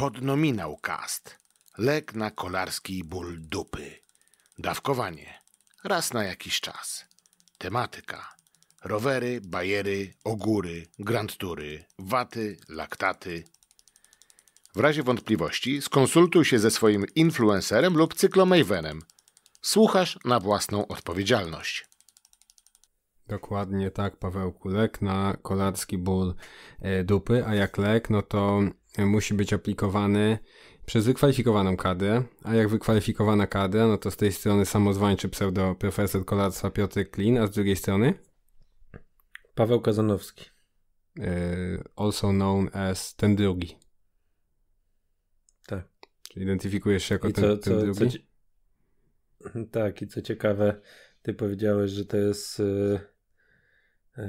Podnominał kast. Lek na kolarski ból dupy. Dawkowanie. Raz na jakiś czas. Tematyka. Rowery, bajery, ogóry, grandtury, waty, laktaty. W razie wątpliwości skonsultuj się ze swoim influencerem lub cyklomejwenem. Słuchasz na własną odpowiedzialność. Dokładnie tak, Pawełku. Lek na kolarski ból e, dupy, a jak lek, no to musi być aplikowany przez wykwalifikowaną kadę, a jak wykwalifikowana kada, no to z tej strony samozwańczy pseudo profesor kolarstwa Piotr Klin, a z drugiej strony Paweł Kazanowski. Yy, also known as ten drugi. Tak. Czyli identyfikujesz się jako I ten, co, ten co, drugi? Co ci... Tak, i co ciekawe, ty powiedziałeś, że to jest yy, yy,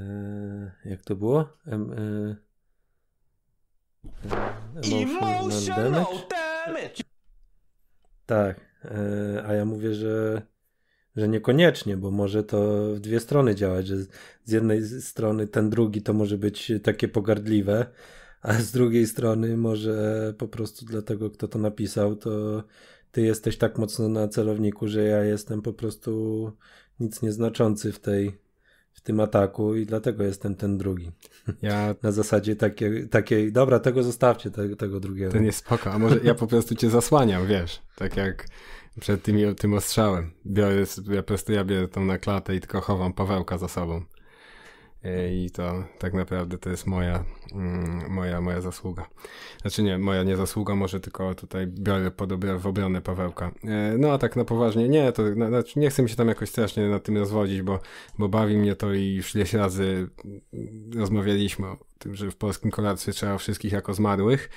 jak to było? yy E, emotional damage. damage. Tak, e, a ja mówię, że, że niekoniecznie, bo może to w dwie strony działać, że z jednej strony ten drugi to może być takie pogardliwe, a z drugiej strony może po prostu dla tego, kto to napisał, to ty jesteś tak mocno na celowniku, że ja jestem po prostu nic nieznaczący w tej w tym ataku i dlatego jestem ten drugi. Ja... Na zasadzie takiej, takiej dobra, tego zostawcie, tego, tego drugiego. To nie spoko, a może ja po prostu cię zasłaniam, wiesz, tak jak przed tym, tym ostrzałem. Biorę, ja po prostu ja biorę tą na klatę i tylko chowam Pawełka za sobą. E, i to tak naprawdę to jest moja, mm, moja, moja zasługa. Znaczy nie, moja nie zasługa, może tylko tutaj biorę pod obrę, w obronę Pawełka. E, no a tak na poważnie, nie, to znaczy nie chcę mi się tam jakoś strasznie nad tym rozwodzić, bo, bo bawi mnie to i już ileś razy rozmawialiśmy o tym, że w polskim kolarstwie trzeba wszystkich jako zmarłych.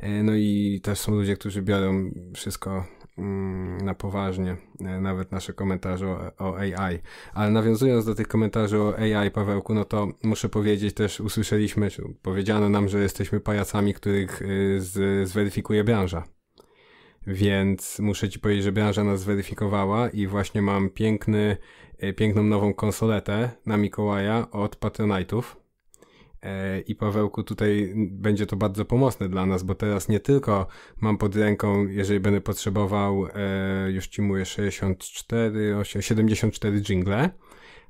E, no i też są ludzie, którzy biorą wszystko Mm, na poważnie e, nawet nasze komentarze o, o, AI. Ale nawiązując do tych komentarzy o AI, Pawełku, no to muszę powiedzieć też usłyszeliśmy, powiedziano nam, że jesteśmy pajacami, których y, z, zweryfikuje branża. Więc muszę ci powiedzieć, że branża nas zweryfikowała i właśnie mam piękny, y, piękną nową konsoletę na Mikołaja od Patronite'ów E, I Pawełku, tutaj będzie to bardzo pomocne dla nas, bo teraz nie tylko mam pod ręką, jeżeli będę potrzebował, e, już ci mówię, 64, 8, 74 jingle,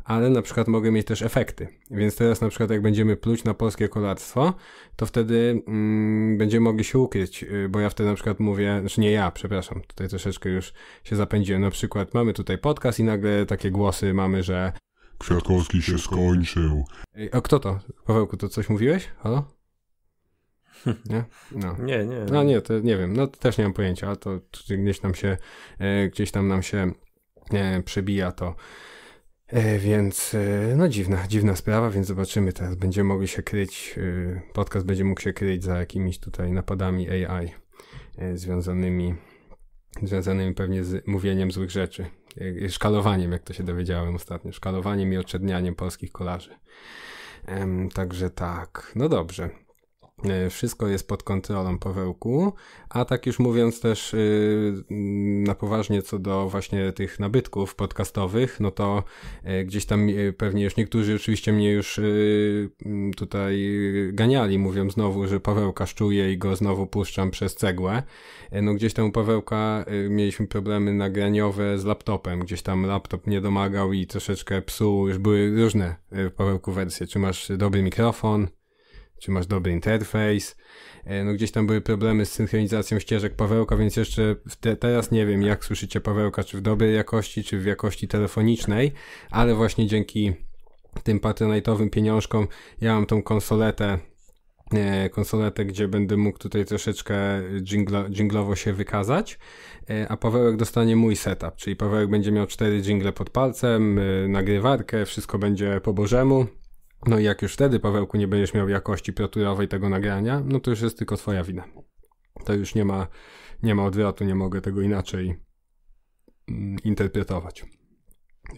ale na przykład mogę mieć też efekty. Więc teraz na przykład jak będziemy pluć na polskie kolactwo, to wtedy mm, będziemy mogli się ukryć, y, bo ja wtedy na przykład mówię, znaczy nie ja, przepraszam, tutaj troszeczkę już się zapędziłem, na przykład mamy tutaj podcast i nagle takie głosy mamy, że Kwiatkowski się skończył. Ej, a kto to? Pawełku, to coś mówiłeś? Halo? Nie? No. nie, nie. No nie, to nie wiem. No też nie mam pojęcia, ale to gdzieś tam się, e, gdzieś tam nam się e, przebija to. E, więc e, no dziwna, dziwna sprawa, więc zobaczymy teraz. Będziemy mogli się kryć, e, podcast będzie mógł się kryć za jakimiś tutaj napadami AI e, związanymi, związanymi pewnie z mówieniem złych rzeczy. Y, szkalowaniem, jak to się dowiedziałem ostatnio, szkalowaniem i oczernianiem polskich kolarzy. Także tak, no dobrze. E, wszystko jest pod kontrolą Pawełku, a tak już mówiąc też y, mm, na poważnie co do właśnie tych nabytków podcastowych, no to e, gdzieś tam e, pewnie już niektórzy oczywiście mnie już y, mm, tutaj ganiali, mówią znowu, że Pawełka szczuje i go znowu puszczam przez cegłę. No gdzieś tam u Pawełka y, mieliśmy problemy nagraniowe z laptopem, gdzieś tam laptop nie domagał i troszeczkę psuł, już były różne Pawełku wersje, czy masz dobry mikrofon, czy masz dobry interfejs. E, no gdzieś tam były problemy z synchronizacją ścieżek Pawełka, więc jeszcze te, teraz nie wiem, jak słyszycie Pawełka, czy w dobrej jakości, czy w jakości telefonicznej, ale właśnie dzięki tym patronite'owym pieniążkom ja mam tą konsoletę e, konsoletę, gdzie będę mógł tutaj troszeczkę dżinglo, dżinglowo się wykazać, e, a Pawełek dostanie mój setup, czyli Pawełek będzie miał cztery dżingle pod palcem, nagrywarkę, wszystko będzie po bożemu, no i jak już wtedy, Pawełku, nie będziesz miał jakości proturowej tego nagrania, no to już jest tylko twoja wina. To już nie ma, nie ma odwrotu, nie mogę tego inaczej mm, interpretować.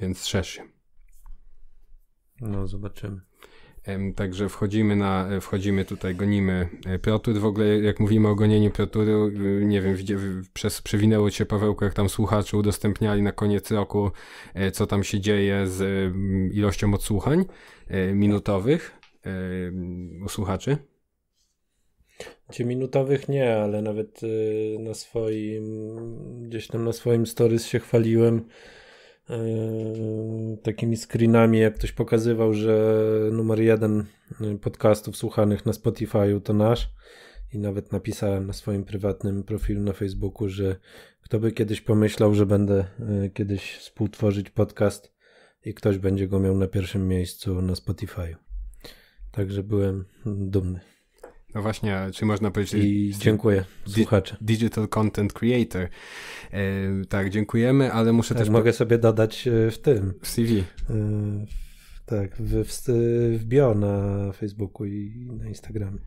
Więc szerszy. No, zobaczymy. Także wchodzimy na, e, wchodzimy tutaj, gonimy e, Protur. W ogóle jak mówimy o gonieniu Proturu, e, nie wiem, przez przewinęło się Pawełko, jak tam słuchacze udostępniali na koniec roku, co tam się dzieje z ilością odsłuchań minutowych u słuchaczy. Czy minutowych nie, ale nawet na swoim, gdzieś tam na swoim stories się chwaliłem, E, takimi screenami, jak ktoś pokazywał, że numer jeden e, podcastów słuchanych na Spotify'u to nasz. I nawet napisałem na swoim prywatnym profilu na Facebooku, że kto by kiedyś pomyślał, że będę e, kiedyś współtworzyć podcast i ktoś będzie go miał na pierwszym miejscu na Spotify'u. Także byłem dumny. No właśnie, czy można powiedzieć... I dziękuję, słuchacze. Digital Content Creator. E, tak, dziękujemy, ale muszę tak, też... Mogę sobie dodać e, w tym. W CV. E, tak, w, w, w bio na Facebooku i na Instagramie.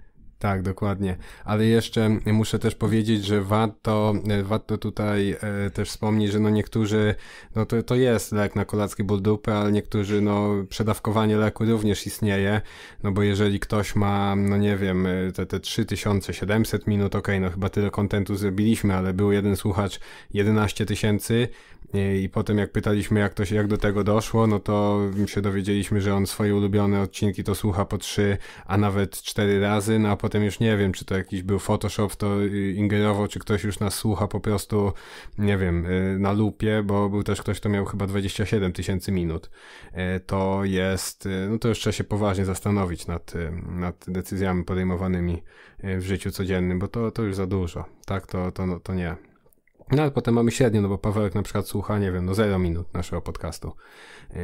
Tak, dokładnie. Ale jeszcze muszę też powiedzieć, że warto, e, warto tutaj e, też wspomnieć, że no niektórzy, no to, to jest lek na kolacki ból dupy, ale niektórzy, no przedawkowanie leku również istnieje, no bo jeżeli ktoś ma, no nie wiem, e, te, te 3700 minut, okej, okay, no chyba tyle kontentu zrobiliśmy, ale był jeden słuchacz 11 tysięcy e, i potem jak pytaliśmy, jak, to się, jak do tego doszło, no to się dowiedzieliśmy, że on swoje ulubione odcinki to słucha po trzy, a nawet cztery razy, no a potem potem już nie wiem, czy to jakiś był Photoshop, to y, ingerował, czy ktoś już nas słucha po prostu, nie wiem, y, na lupie, bo był też ktoś, kto miał chyba 27 tysięcy minut. Y, to jest, no to już trzeba się poważnie zastanowić nad, nad decyzjami podejmowanymi w życiu codziennym, bo to, to już za dużo. Tak, to, to, no, to nie. No ale potem mamy średnio, no bo Pawełek na przykład słucha, nie wiem, no 0 minut naszego podcastu,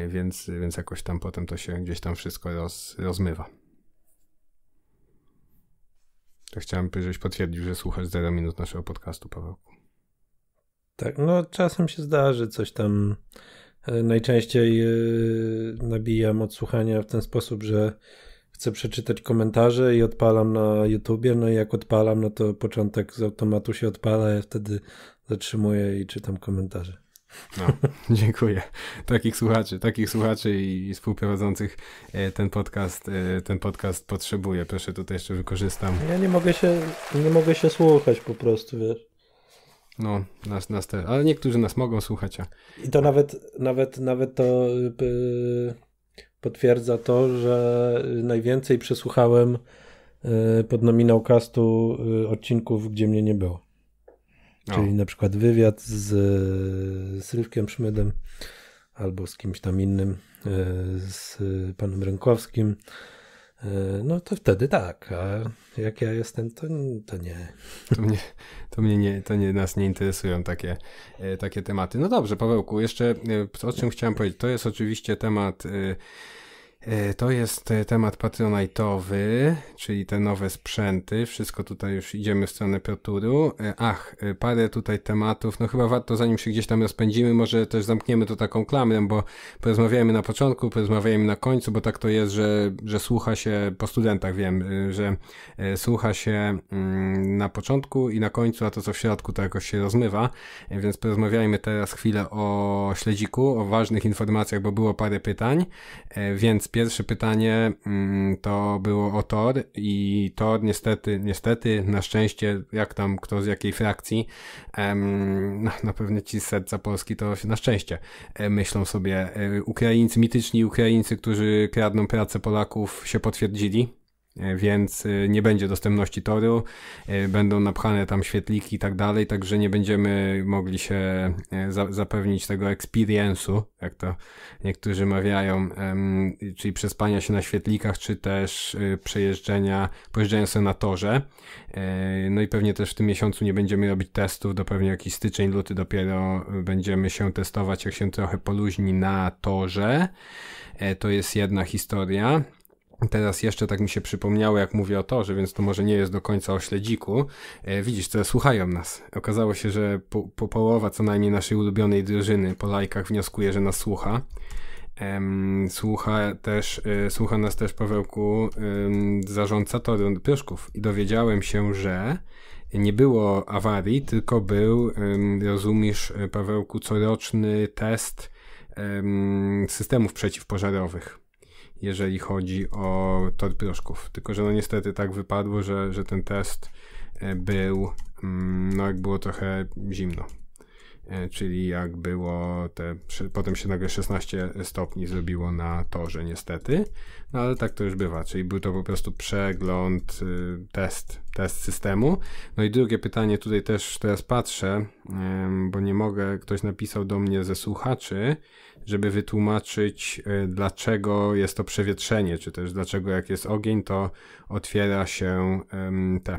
więc, więc jakoś tam potem to się gdzieś tam wszystko roz, rozmywa. To chciałem, żebyś potwierdził, że słuchasz 0 minut naszego podcastu, Pawełku. Tak, no czasem się zdarzy coś tam. E, najczęściej e, nabijam od słuchania w ten sposób, że chcę przeczytać komentarze i odpalam na YouTubie, no i jak odpalam, no to początek z automatu się odpala, ja wtedy zatrzymuję i czytam komentarze. No. Dziękuję. Takich słuchaczy, takich słuchaczy i, i współprowadzących e, ten podcast, e, ten podcast potrzebuje. Proszę tutaj jeszcze wykorzystam. Ja nie mogę się, nie mogę się słuchać po prostu, wiesz. No, nas, nas też, ale niektórzy nas mogą słuchać. A... I to nawet, nawet, nawet to yy, potwierdza to, że najwięcej przesłuchałem yy, pod nominał castu yy, odcinków, gdzie mnie nie było. Czyli no. na przykład wywiad z, z Szmydem albo z kimś tam innym, e, z panem Rękowskim, e, no to wtedy tak, a jak ja jestem, to, to nie. To mnie, to mnie nie, to nie, nas nie interesują takie, e, takie tematy. No dobrze, Pawełku, jeszcze o czym chciałem powiedzieć, to jest oczywiście temat E, to jest e, temat patronajtowy, czyli te nowe sprzęty. Wszystko tutaj już idziemy w stronę Proturu. E, ach, parę tutaj tematów. No chyba warto, zanim się gdzieś tam rozpędzimy, może też zamkniemy to taką klamrę, bo porozmawiajmy na początku, porozmawiajmy na końcu, bo tak to jest, że, że słucha się, po studentach wiem, że słucha się mm, na początku i na końcu, a to co w środku to jakoś się rozmywa. Więc porozmawiajmy teraz chwilę o śledziku, o ważnych informacjach, bo było parę pytań. Więc pierwsze pytanie mm, to było o Tor i Tor niestety, niestety, na szczęście, jak tam kto z jakiej frakcji, no, na pewno ci z serca Polski to na szczęście e, myślą sobie. E, Ukraińcy, mityczni Ukraińcy, którzy kradną pracę Polaków się potwierdzili E, więc e, nie będzie dostępności toru, e, będą napchane tam świetliki i tak dalej, także nie będziemy mogli się za zapewnić tego experience'u, jak to niektórzy mawiają, czyli przespania się na świetlikach, czy też przejeżdżenia, pojeżdżenia sobie na torze. No i pewnie też w tym miesiącu nie będziemy robić testów, do pewnie jakiś styczeń, luty dopiero będziemy się testować, jak się trochę poluźni na torze. To jest jedna historia. Teraz jeszcze tak mi się przypomniało, jak mówię o torze, więc to może nie jest do końca o śledziku. E, widzisz, to słuchają nas. Okazało się, że po, po połowa co najmniej naszej ulubionej drużyny po lajkach wnioskuje, że nas słucha. słucha, też, e, słucha nas też Pawełku um, zarządca toru Pruszków i dowiedziałem się, że nie było awarii, tylko był, rozumiesz Pawełku, coroczny test systemów przeciwpożarowych jeżeli chodzi o tor proszków. Tylko, że no niestety tak wypadło, że, że ten test e, był, mm, no jak było trochę zimno. E, czyli jak było te, potem się nagle 16 stopni zrobiło na torze, niestety. No ale tak to już bywa, czyli był to po prostu przegląd, y, test, test systemu. No i drugie pytanie, tutaj też teraz patrzę, bo nie mogę, ktoś napisał do mnie ze słuchaczy, żeby wytłumaczyć, e, dlaczego jest to przewietrzenie, czy też dlaczego jak jest ogień, to otwiera się te.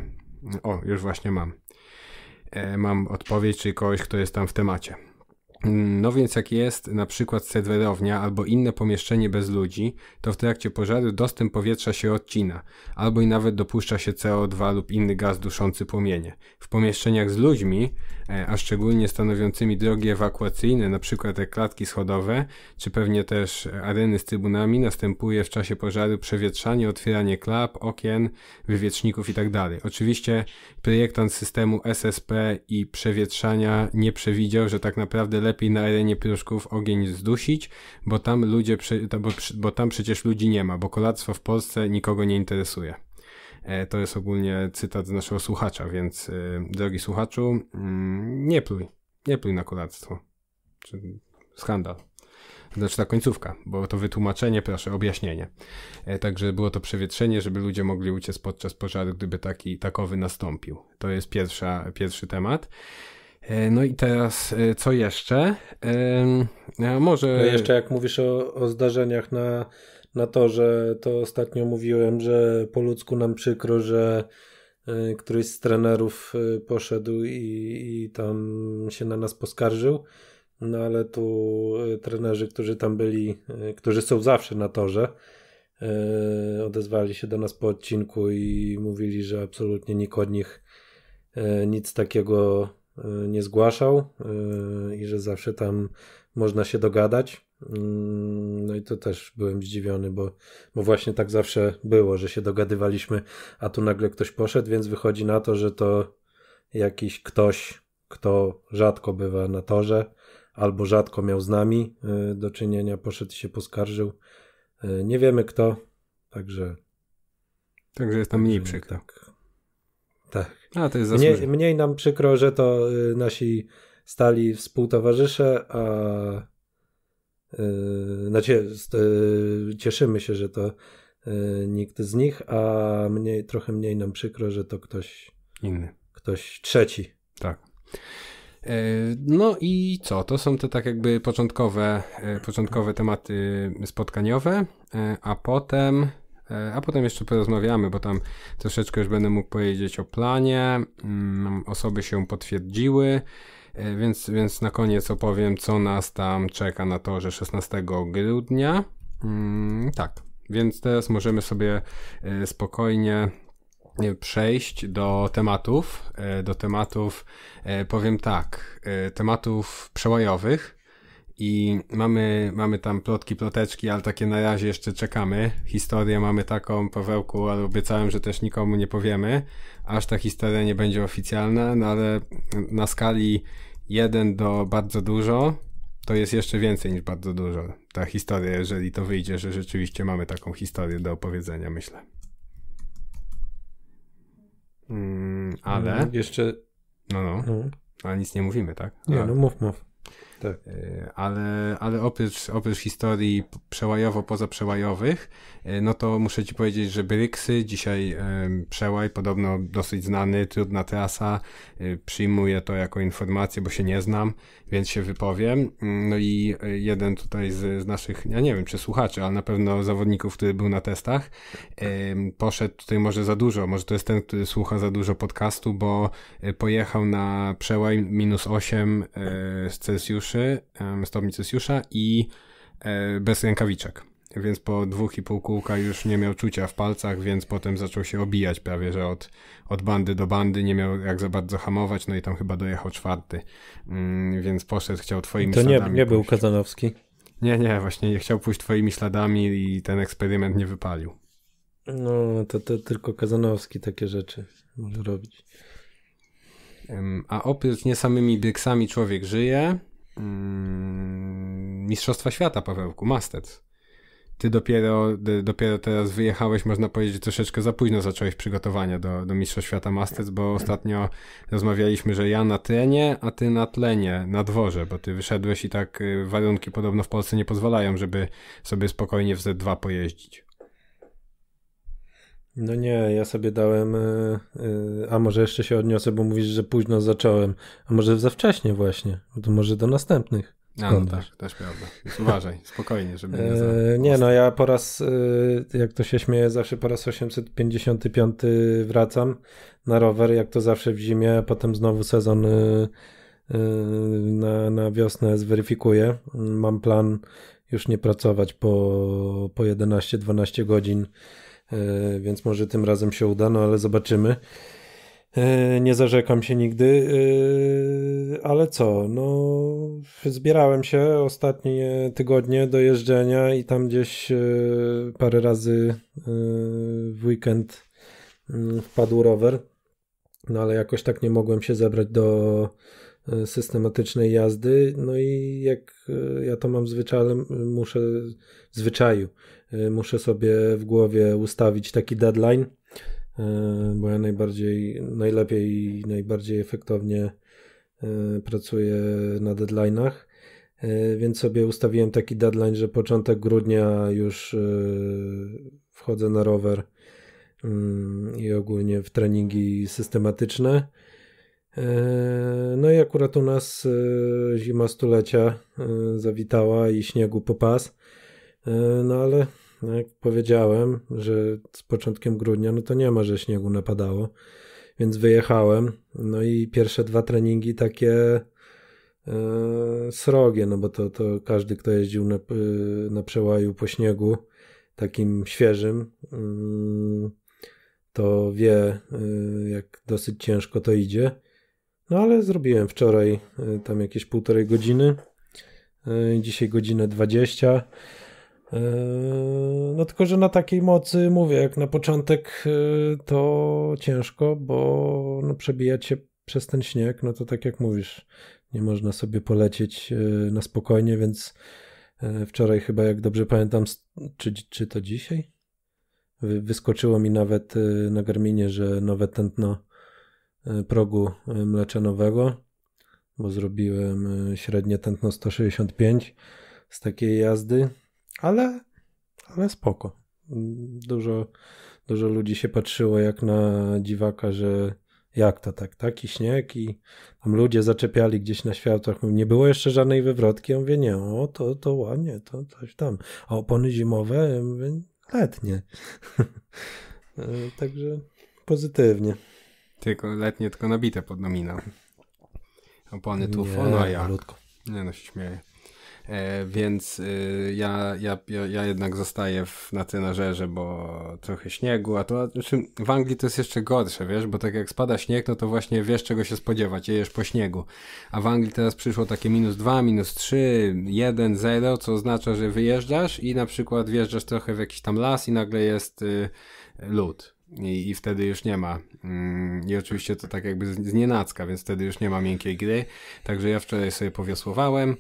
O, już właśnie mam. E, mam odpowiedź, czyli kogoś, kto jest tam w temacie. Mm, no więc jak jest na przykład serwerownia albo inne pomieszczenie bez ludzi, to w trakcie pożaru dostęp powietrza się odcina, albo i nawet dopuszcza się CO2 lub inny gaz duszący płomienie. W pomieszczeniach z ludźmi E, a szczególnie stanowiącymi drogi ewakuacyjne, np. te klatki schodowe, czy pewnie też areny z trybunami, następuje w czasie pożaru przewietrzanie, otwieranie klap, okien, wywietrzników itd. Tak Oczywiście projektant systemu SSP i przewietrzania nie przewidział, że tak naprawdę lepiej na arenie Pruszków ogień zdusić, bo tam ludzie, bo, bo tam przecież ludzi nie ma, bo kolactwo w Polsce nikogo nie interesuje. E, to jest ogólnie cytat z naszego słuchacza, więc e, drogi słuchaczu, mm, nie pluj, nie pluj na kuractwo. Skandal. Znaczy ta końcówka, bo to wytłumaczenie, proszę, objaśnienie. E, także było to przewietrzenie, żeby ludzie mogli uciec podczas pożaru, gdyby taki takowy nastąpił. To jest pierwsza, pierwszy temat. No i teraz co jeszcze? Może. No jeszcze jak mówisz o, o zdarzeniach na na to, że to ostatnio mówiłem, że po ludzku nam przykro, że e, któryś z trenerów e, poszedł i, i tam się na nas poskarżył. No ale tu e, trenerzy, którzy tam byli, którzy są zawsze na torze, odezwali się do nas po odcinku i mówili, że absolutnie nikt od nich nic takiego nie zgłaszał i że zawsze tam można się dogadać. Mm, no i to też byłem zdziwiony, bo, bo właśnie tak zawsze było, że się dogadywaliśmy, a tu nagle ktoś poszedł, więc wychodzi na to, że to jakiś ktoś, kto rzadko bywa na torze, albo rzadko miał z nami y, do czynienia, poszedł i się poskarżył. Y, nie wiemy kto, także. Także jest tam mniej przykro. Tak. tak. A, to jest mniej, mniej nam przykro, że to y, nasi stali współtowarzysze, a Yy, znaczy, yy, cieszymy się, że to yy, nikt z nich, a mniej, trochę mniej nam przykro, że to ktoś inny. Ktoś trzeci. Tak. No i co? To są te tak jakby początkowe, początkowe tematy spotkaniowe, a potem, a potem jeszcze porozmawiamy, bo tam troszeczkę już będę mógł powiedzieć o planie. Mm, osoby się potwierdziły. E, więc, więc na koniec opowiem, co nas tam czeka na torze 16 grudnia. Mm, tak, więc teraz możemy sobie e, spokojnie e, przejść do tematów. Do tematów, powiem tak, tematów przełajowych. I mamy, mamy tam plotki, ploteczki, ale takie na razie jeszcze czekamy. Historię mamy taką, Pawełku, ale obiecałem, że też nikomu nie powiemy aż ta historia nie będzie oficjalna, no ale na skali 1 do bardzo dużo to jest jeszcze więcej niż bardzo dużo ta historia, jeżeli to wyjdzie, że rzeczywiście mamy taką historię do opowiedzenia, myślę. Mm, ale. Mhm. Jeszcze. No, no. Mhm. Ale nic nie mówimy, tak? Nie, no, no mów, mów. Tak. E, ale, ale oprócz, oprócz historii przełajowo-pozaprzełajowych, e, no to muszę ci powiedzieć, że Bryksy, dzisiaj e, przełaj, podobno dosyć znany, trudna trasa, przyjmuję to jako informację, bo się nie znam, więc się wypowiem. Mm, no i jeden tutaj z, z naszych, ja nie wiem czy słuchaczy, ale na pewno zawodników, który był na testach, poszedł tutaj może za dużo, może to jest ten, który słucha za dużo podcastu, bo pojechał na przełaj minus 8 z Celsjusza, przy stopni Celsjusza i e, bez rękawiczek. Więc po dwóch i pół kółka już nie miał czucia w palcach, więc potem zaczął się obijać prawie, że od, od bandy do bandy, nie miał jak za bardzo hamować, no i tam chyba dojechał czwarty. Mm, więc poszedł, chciał twoimi to śladami To nie, nie był Kazanowski? Nie, nie, właśnie nie chciał pójść twoimi śladami i ten eksperyment nie wypalił. No, to, to tylko Kazanowski takie rzeczy może robić. A oprócz nie samymi bieksami człowiek żyje, Mm, Mistrzostwa Świata, Pawełku, Mastec. Ty dopiero, dopiero teraz wyjechałeś, można powiedzieć, że troszeczkę za późno zacząłeś przygotowania do, do Mistrzostw Świata Masters, bo ostatnio rozmawialiśmy, że ja na trenie, a ty na tlenie, na dworze, bo ty wyszedłeś i tak y, warunki podobno w Polsce nie pozwalają, żeby sobie spokojnie w Z2 pojeździć. No nie, ja sobie dałem. E, e, a może jeszcze się odniosę, bo mówisz, że późno zacząłem. A może za wcześnie, właśnie. To może do następnych. A, no tak, też prawda. Uważaj, spokojnie, żeby nie e, za... Nie, no ja po raz, jak to się śmieje, zawsze po raz 855 wracam na rower, jak to zawsze w zimie, a potem znowu sezon na, na wiosnę zweryfikuję. Mam plan już nie pracować po, po 11-12 godzin E, więc może tym razem się uda, no ale zobaczymy. E, nie zarzekam się nigdy, e, ale co? No, zbierałem się ostatnie tygodnie do jeżdżenia i tam gdzieś parę razy w weekend mm, wpadł rower. No, ale jakoś tak nie mogłem się zebrać do systematycznej jazdy. No i jak ja to mam zwyczajem, muszę w zwyczaju, Y, muszę sobie w głowie ustawić taki deadline, y, bo ja najbardziej, najlepiej i najbardziej efektownie y, pracuję na deadline'ach. Więc sobie ustawiłem taki deadline, że początek grudnia już wchodzę na rower mm, i ogólnie w treningi systematyczne. No i akurat u nas zima stulecia zawitała i śniegu po pas. No ale no jak powiedziałem, że z początkiem grudnia, no to nie ma, że śniegu napadało, więc wyjechałem. No i pierwsze dwa treningi takie yy, srogie, no bo to, to każdy, kto jeździł na, e, na przełaju po śniegu, takim świeżym, mm, to wie, e, jak dosyć ciężko to idzie. No ale zrobiłem wczoraj tam jakieś półtorej godziny, dzisiaj godzinę 20 Yy, no tylko, że na takiej mocy, mówię, jak na początek yy, to ciężko, bo no, przebijać się przez ten śnieg, no to tak jak mówisz, nie można sobie polecieć yy, na spokojnie, więc wczoraj chyba, jak dobrze pamiętam, czy, czy to dzisiaj? Wyskoczyło mi nawet na Garminie, że nowe tętno progu mleczanowego, bo zrobiłem średnie tętno 165 z takiej jazdy ale, ale spoko. Dużo, dużo ludzi się patrzyło jak na dziwaka, że jak to tak, taki śnieg i tam ludzie zaczepiali gdzieś na światłach. Nie było jeszcze żadnej wywrotki. Ja mówię, nie, o to, to ładnie, to coś tam. A opony zimowe, ja mówię, letnie. Także pozytywnie. Tylko letnie, tylko nabite pod nominał. Opony tu, no ja, Nie no, się śmieję. E, więc y, ja, ja, ja, jednak zostaję w, na trenażerze, bo trochę śniegu, a to znaczy w Anglii to jest jeszcze gorsze, wiesz, bo tak jak spada śnieg, no to właśnie wiesz czego się spodziewać, jejesz po śniegu. A w Anglii teraz przyszło takie minus 2, minus 3, 1, 0, co oznacza, że wyjeżdżasz i na przykład wjeżdżasz trochę w jakiś tam las i nagle jest y, lód. I, i, wtedy już nie ma. Mm, I oczywiście to tak jakby znienacka, więc wtedy już nie ma miękkiej gry. Także ja wczoraj sobie powiosłowałem,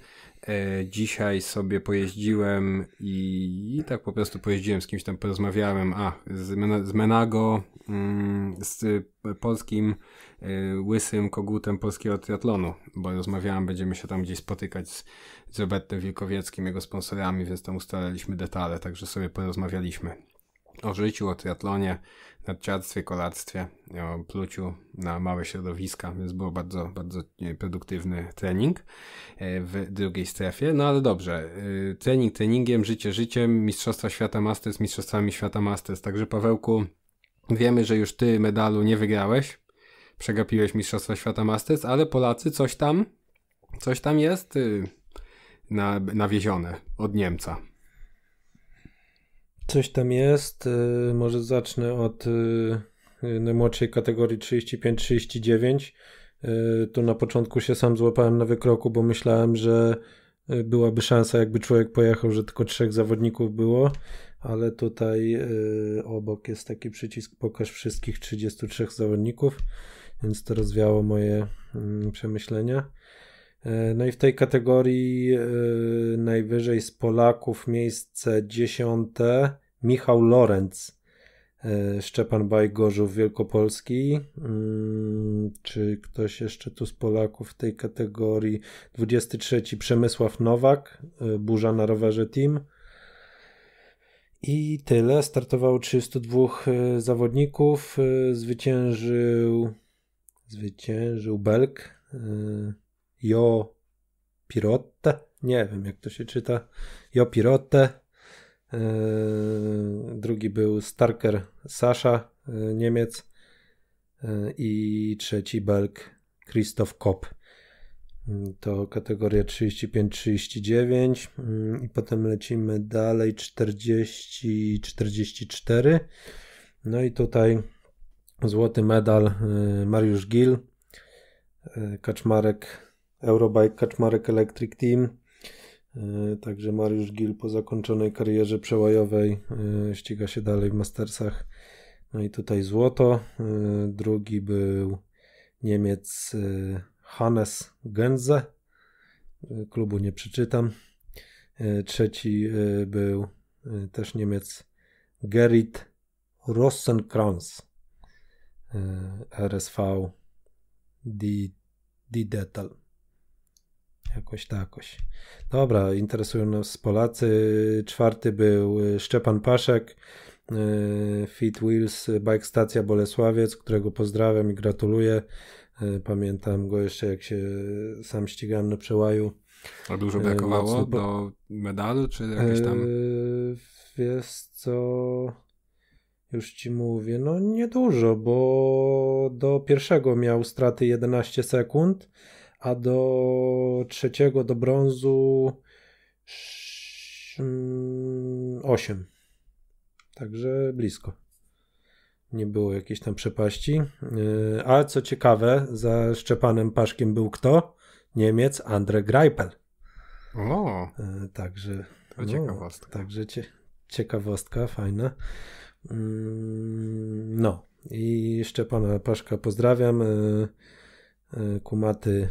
E, dzisiaj sobie pojeździłem i, i, tak po prostu pojeździłem, z kimś tam porozmawiałem, a, z, z Menago, mm, z polskim e, łysym kogutem polskiego triatlonu, bo rozmawiałem, będziemy się tam gdzieś spotykać z, z Robertem Wilkowieckim, jego sponsorami, więc tam ustaliliśmy detale, także sobie porozmawialiśmy o życiu, o triatlonie, nadciarstwie, kolarstwie, o pluciu na małe środowiska, więc był bardzo, bardzo produktywny trening e, w drugiej strefie. No ale dobrze, e, trening treningiem, życie życiem, Mistrzostwa Świata Masters, Mistrzostwami Świata Masters. Także Pawełku, wiemy, że już ty medalu nie wygrałeś, przegapiłeś Mistrzostwa Świata Masters, ale Polacy coś tam, coś tam jest y, na, nawiezione od Niemca. Coś tam jest. Y, może zacznę od y, y, najmłodszej kategorii 35-39. Tu na początku się sam złapałem na wykroku, bo myślałem, że byłaby szansa, jakby człowiek pojechał, że tylko trzech zawodników było, ale tutaj obok jest taki przycisk pokaż wszystkich 33 zawodników, więc to rozwiało moje mm, przemyślenia. E, no i w tej kategorii e, najwyżej z Polaków miejsce dziesiąte Michał Lorenz, e, Szczepan Bajgorzów Wielkopolski. Mm, czy ktoś jeszcze tu z Polaków w tej kategorii? 23 Przemysław Nowak, Burza na rowerze Team. I tyle. Startowało 32 zawodników. Zwyciężył, zwyciężył Belk. Jo Pirotte, nie wiem jak to się czyta, Jo Pirotte, yy, drugi był Starker Sasha, yy, Niemiec yy, i trzeci belk Christoph Kopp. To kategoria 35-39 i potem lecimy dalej 40-44. No i tutaj złoty medal Mariusz Gil, Kaczmarek Eurobike Kaczmarek Electric Team. E, także Mariusz Gil po zakończonej karierze przełajowej e, ściga się dalej w Mastersach. No i tutaj złoto. E, drugi był Niemiec Hannes Genze. Klubu nie przeczytam. Trzeci był też Niemiec Gerrit Rosenkranz RSV Die, Detal. Jakoś takoś. Tak, Dobra, interesują nas Polacy. Czwarty był e, Szczepan Paszek, e, Fit Wheels, Bike Stacja Bolesławiec, którego pozdrawiam i gratuluję. E, pamiętam go jeszcze jak się sam ścigałem na przełaju. A dużo brakowało Mocno, bo... do medalu, czy jakieś tam... Wiesz co... Już ci mówię, no niedużo, bo do pierwszego miał straty 11 sekund, a do trzeciego, do brązu 8. Mm, także blisko. Nie było jakiejś tam przepaści. E, a co ciekawe, za Szczepanem Paszkiem był kto? Niemiec Andre Greipel. O! E, także. To no, ciekawostka. No, także cie, ciekawostka, fajna. Mm, no. I Szczepana Paszka pozdrawiam. E, Y, kumaty,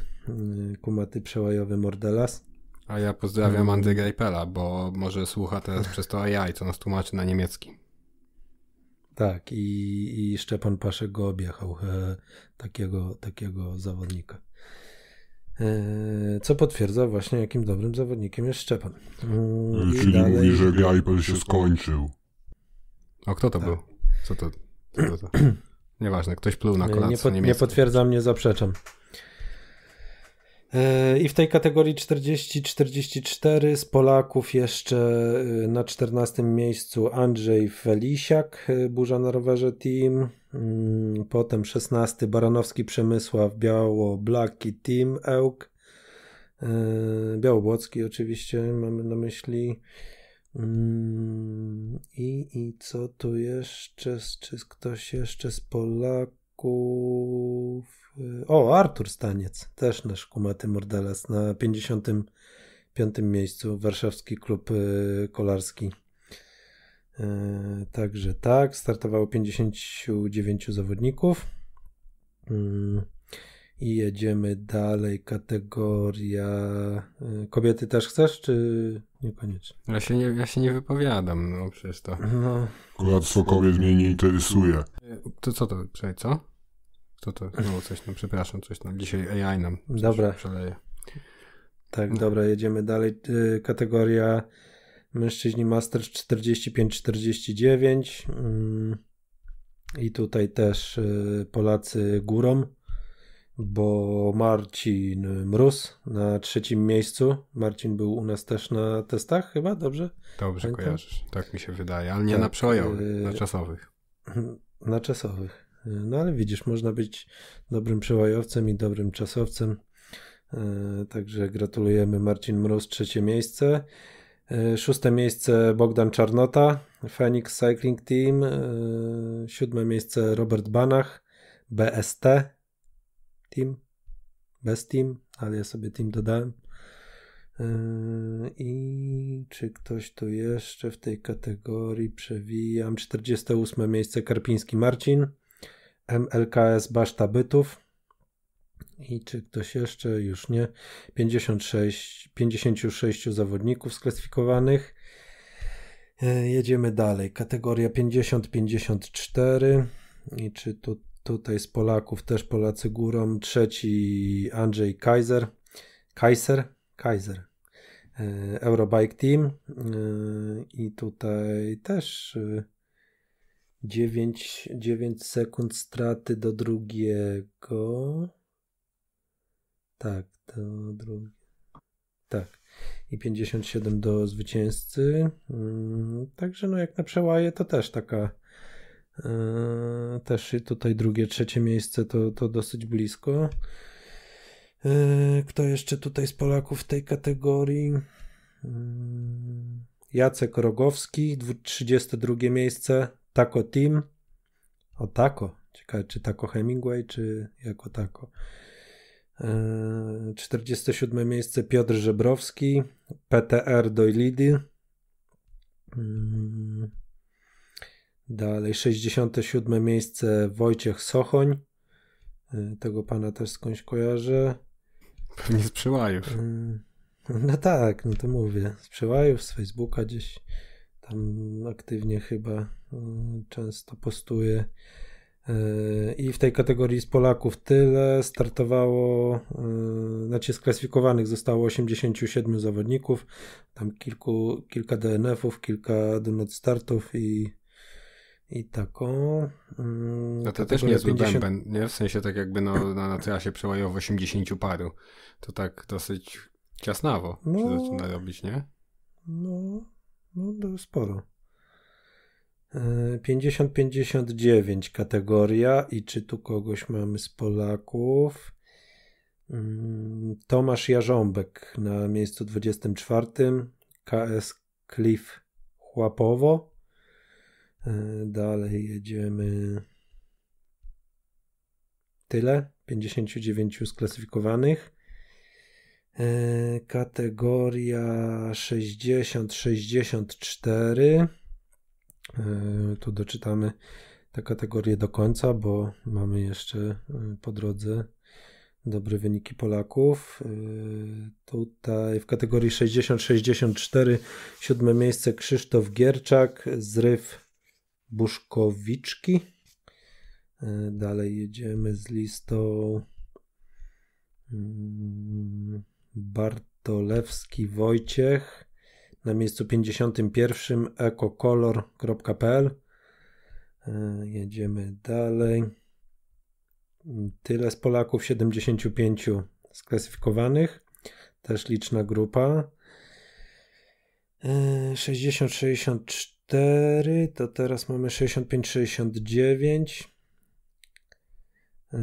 y, kumaty przełajowy Mordelas. A ja pozdrawiam Andy Greipela, bo może słucha teraz przez to AI, co nas tłumaczy na niemiecki. Tak, i, i Szczepan Paszek go objechał, e, takiego, takiego zawodnika. E, co potwierdza właśnie, jakim dobrym zawodnikiem jest Szczepan. Mm, e, Czyli dalej... mówi, że Greipel się skończył. A kto to tak. był? Co to? Co to? Nieważne, ktoś pluł na kolację. Nie, pod, nie potwierdzam, nie zaprzeczam. E, I w tej kategorii 40-44 z Polaków jeszcze e, na 14 miejscu Andrzej Felisiak, e, Burza na rowerze Team. Mm, potem 16 Baranowski Przemysław, Biało Blaki Team Ełk. Białobłocki oczywiście mamy na myśli. Mm, I, I co tu jeszcze? Czy ktoś jeszcze z Polaków? O, Artur Staniec, też nasz kumaty Mordelas na 55. miejscu, warszawski klub y, kolarski. E, także tak, startowało 59 zawodników. Mm, I jedziemy dalej. Kategoria y, kobiety też chcesz, czy Niekoniecznie. Ja się nie, ja się nie wypowiadam, no przecież to. No. Królactwo mnie nie interesuje. E, to co to, przecież co? Co to? No coś nam, no przepraszam, coś nam dzisiaj AI nam dobra. przeleje. Tak, no. dobra, jedziemy dalej. E, kategoria mężczyźni Masters 45-49. Mm. I tutaj też e, Polacy górą bo Marcin Mróz na trzecim miejscu. Marcin był u nas też na testach chyba, dobrze? Dobrze Pamiętam? kojarzysz, tak mi się wydaje, ale nie tak, na przejął, yy, e, na czasowych. Na czasowych. E, no ale widzisz, można być dobrym przełajowcem i dobrym czasowcem. E, także gratulujemy Marcin Mróz, trzecie miejsce. szóste miejsce Bogdan Czarnota, Phoenix Cycling Team. Siódme miejsce Robert Banach, BST Team, bez Team, ale ja sobie Team dodałem. Yy, I czy ktoś tu jeszcze w tej kategorii przewijam? 48 miejsce Karpiński Marcin, MLKS Baszta Bytów. I czy ktoś jeszcze? Już nie. 56, 56 zawodników sklasyfikowanych. Yy, jedziemy dalej. Kategoria 50-54. I czy tu Tutaj z Polaków też Polacy górą. Trzeci Andrzej Kaiser. Kaiser? Kaiser. E, Eurobike Team. E, I tutaj też 9, e, 9 sekund straty do drugiego. Tak, do drugiego. Tak. I 57 do zwycięzcy. Mm, także no jak na przełaje to też taka E, też tutaj drugie, trzecie miejsce to, to dosyć blisko. E, kto jeszcze tutaj z Polaków w tej kategorii? E, Jacek Rogowski, 32 miejsce, Taco Team. O Tako Ciekawe, czy Taco Hemingway, czy jako tako. 47 miejsce Piotr Żebrowski, PTR Dojlidy. Mm. Dalej 67 miejsce Wojciech Sochoń. Y, tego pana też skądś kojarzę. Pewnie z przyłajów. Y, no tak, no to mówię. Z przyłajów, z Facebooka gdzieś tam aktywnie chyba y, często postuje. I w tej kategorii z Polaków tyle startowało, znaczy sklasyfikowanych zostało 87 zawodników, tam kilku, kilka DNF-ów, kilka do not startów i i taką. Mm, no to też nie 50... bęben, nie? W sensie tak jakby no, na, na trasie w 80 paru. To tak dosyć ciasnawo no, się zaczyna robić, nie? No, no to no, no, sporo. 50-59 e, kategoria i czy tu kogoś mamy z Polaków? Mm, Tomasz Jarząbek na miejscu 24, KS Cliff Chłapowo, E, dalej jedziemy. Tyle. 59 sklasyfikowanych. E, kategoria 60-64. E, tu doczytamy tę kategorię do końca, bo mamy jeszcze po drodze dobre wyniki Polaków. Tutaj w kategorii 60-64 siódme miejsce Krzysztof Gierczak, zryw Buszkowiczki. E, dalej jedziemy z listą mm, Bartolewski Wojciech. Na miejscu 51 ekokolor.pl e, Jedziemy dalej. Tyle z Polaków, 75 sklasyfikowanych. Też liczna grupa. 60-64 e, 4, to teraz mamy 65-69. Yy,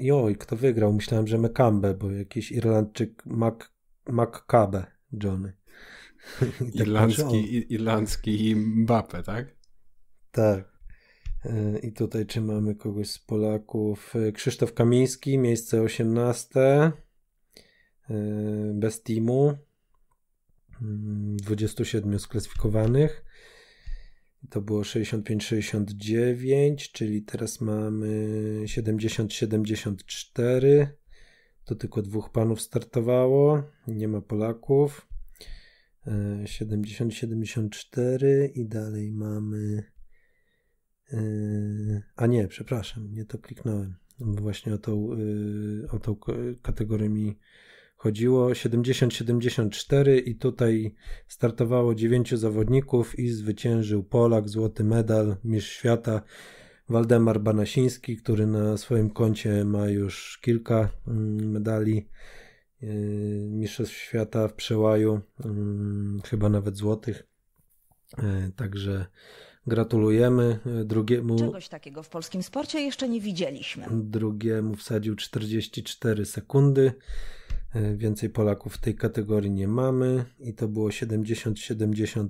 I oj, kto wygrał? Myślałem, że Mekambe, bo jakiś Irlandczyk Mac, McCabe Johnny. Tak irlandzki, irlandzki Mbappe, tak? Tak. Yy, I tutaj czy mamy kogoś z Polaków? Yy, Krzysztof Kamiński, miejsce 18. Bez teamu. 27 sklasyfikowanych. To było 65-69, czyli teraz mamy 70-74. To tylko dwóch panów startowało, nie ma Polaków. 70-74 e, i dalej mamy. E, a nie, przepraszam, nie to kliknąłem. Właśnie o tą, e, o tą kategorię mi chodziło 70-74 i tutaj startowało dziewięciu zawodników i zwyciężył Polak, złoty medal, mistrz świata Waldemar Banasiński, który na swoim koncie ma już kilka mm, medali e, mistrzostw świata w przełaju, mm, chyba nawet złotych. E, także gratulujemy e, drugiemu. Czegoś takiego w polskim sporcie jeszcze nie widzieliśmy. Drugiemu wsadził 44 sekundy. E, więcej Polaków w tej kategorii nie mamy i to było 70-74.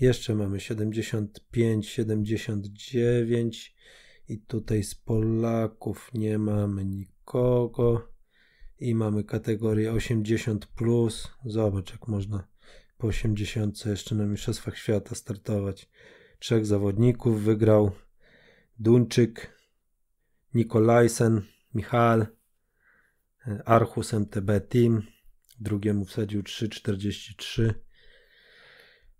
Jeszcze mamy 75, 79 i tutaj z Polaków nie mamy nikogo. I mamy kategorię 80. Plus. Zobacz, jak można po 80 jeszcze na Mistrzostwach Świata startować. Trzech zawodników wygrał Duńczyk, Nikolajsen, Michal. Archus MTB Team, drugiemu wsadził 3,43.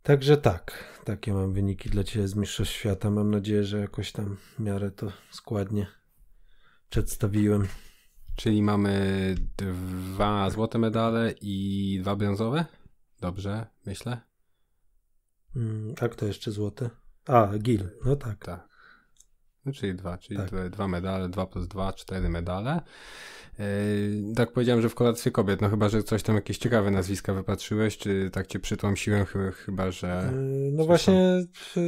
Także tak, takie mam wyniki dla Ciebie z Mistrzostw Świata. Mam nadzieję, że jakoś tam w miarę to składnie przedstawiłem. Czyli mamy dwa złote medale i dwa brązowe? Dobrze, myślę. Mm, a kto jeszcze złote? A, Gil, no tak. tak czyli dwa, czyli tak. dwa, dwa medale, dwa plus dwa, cztery medale. Yy, tak powiedziałem, że w kolacji kobiet, no chyba, że coś tam jakieś ciekawe nazwiska wypatrzyłeś, czy tak cię przytłamsiłem, chyba, że... Yy, no właśnie, yy,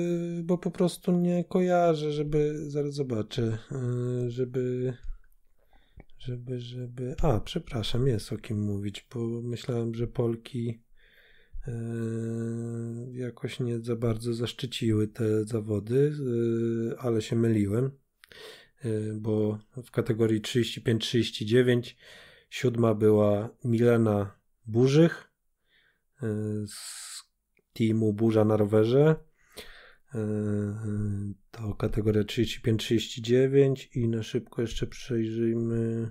bo po prostu nie kojarzę, żeby, zaraz zobaczę, yy, żeby, żeby, żeby... A, przepraszam, jest o kim mówić, bo myślałem, że Polki... Yy, jakoś nie za bardzo zaszczyciły te zawody, yy, ale się myliłem, yy, bo w kategorii 35-39 siódma była Milena Burzych z teamu Burza na rowerze. To kategoria 35-39 i na szybko jeszcze przejrzyjmy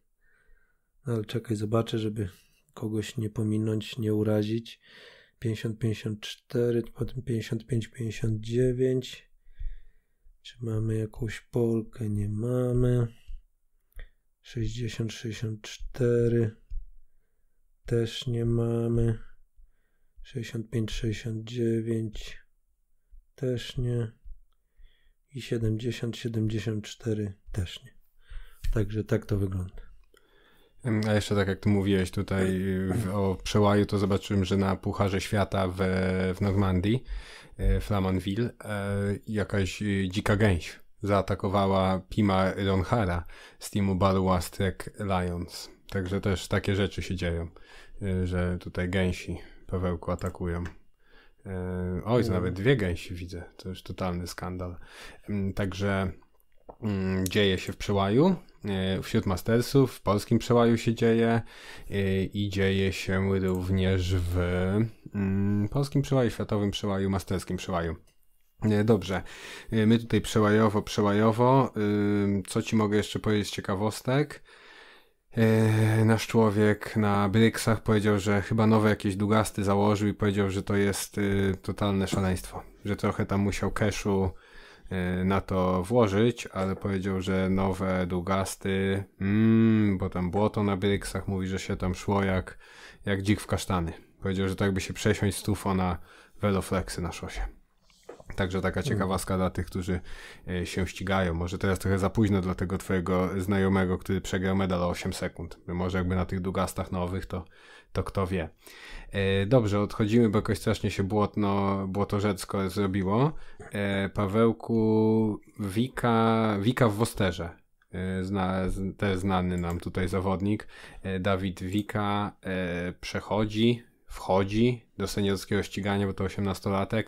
No, ale czekaj, zobaczę, żeby kogoś nie pominąć, nie urazić. 50-54, potem 55-59. Czy mamy jakąś Polkę? Nie mamy. 60-64. Też nie mamy. 65-69. Też nie. I 70-74 też nie. Także tak to wygląda. A jeszcze tak jak ty mówiłeś tutaj mm. o przełaju, to zobaczyłem, że na Pucharze Świata w, w Normandii, e, Flamanville, e, jakaś e, dzika gęś zaatakowała Pima Ronhara z teamu Barua Lions. Także też takie rzeczy się dzieją, że tutaj gęsi Pawełku atakują. Oj, mm. nawet dwie gęsi widzę. To już totalny skandal. Także Mm, dzieje się w Przełaju, e, wśród mastersów, w polskim Przełaju się dzieje e, i dzieje się również w mm, polskim Przełaju, światowym Przełaju, masterskim Przełaju. E, dobrze, my tutaj przełajowo, przełajowo. Co ci mogę jeszcze powiedzieć z ciekawostek? Nasz człowiek na Bryksach powiedział, że chyba nowe jakieś dugasty założył i powiedział, że to jest totalne szaleństwo, że trochę tam musiał keszu Y, na to włożyć, ale powiedział, że nowe długasty, mm, bo tam błoto na Bryksach, mówi, że się tam szło jak, jak dzik w kasztany. Powiedział, że tak by się przesiąść z tufo na veloflexy na szosie. Także taka mm. ciekawaska dla tych, którzy y, się ścigają. Może teraz trochę za późno dla tego twojego znajomego, który przegrał medal o 8 sekund. Może jakby na tych długastach nowych, to to kto wie. E, dobrze, odchodzimy, bo jakoś strasznie się błotno, błoto zrobiło. E, Pawełku, Wika, Wika w Wosterze. E, zna, też znany nam tutaj zawodnik. Dawid Wika przechodzi, wchodzi do seniorskiego ścigania, bo to 18-latek.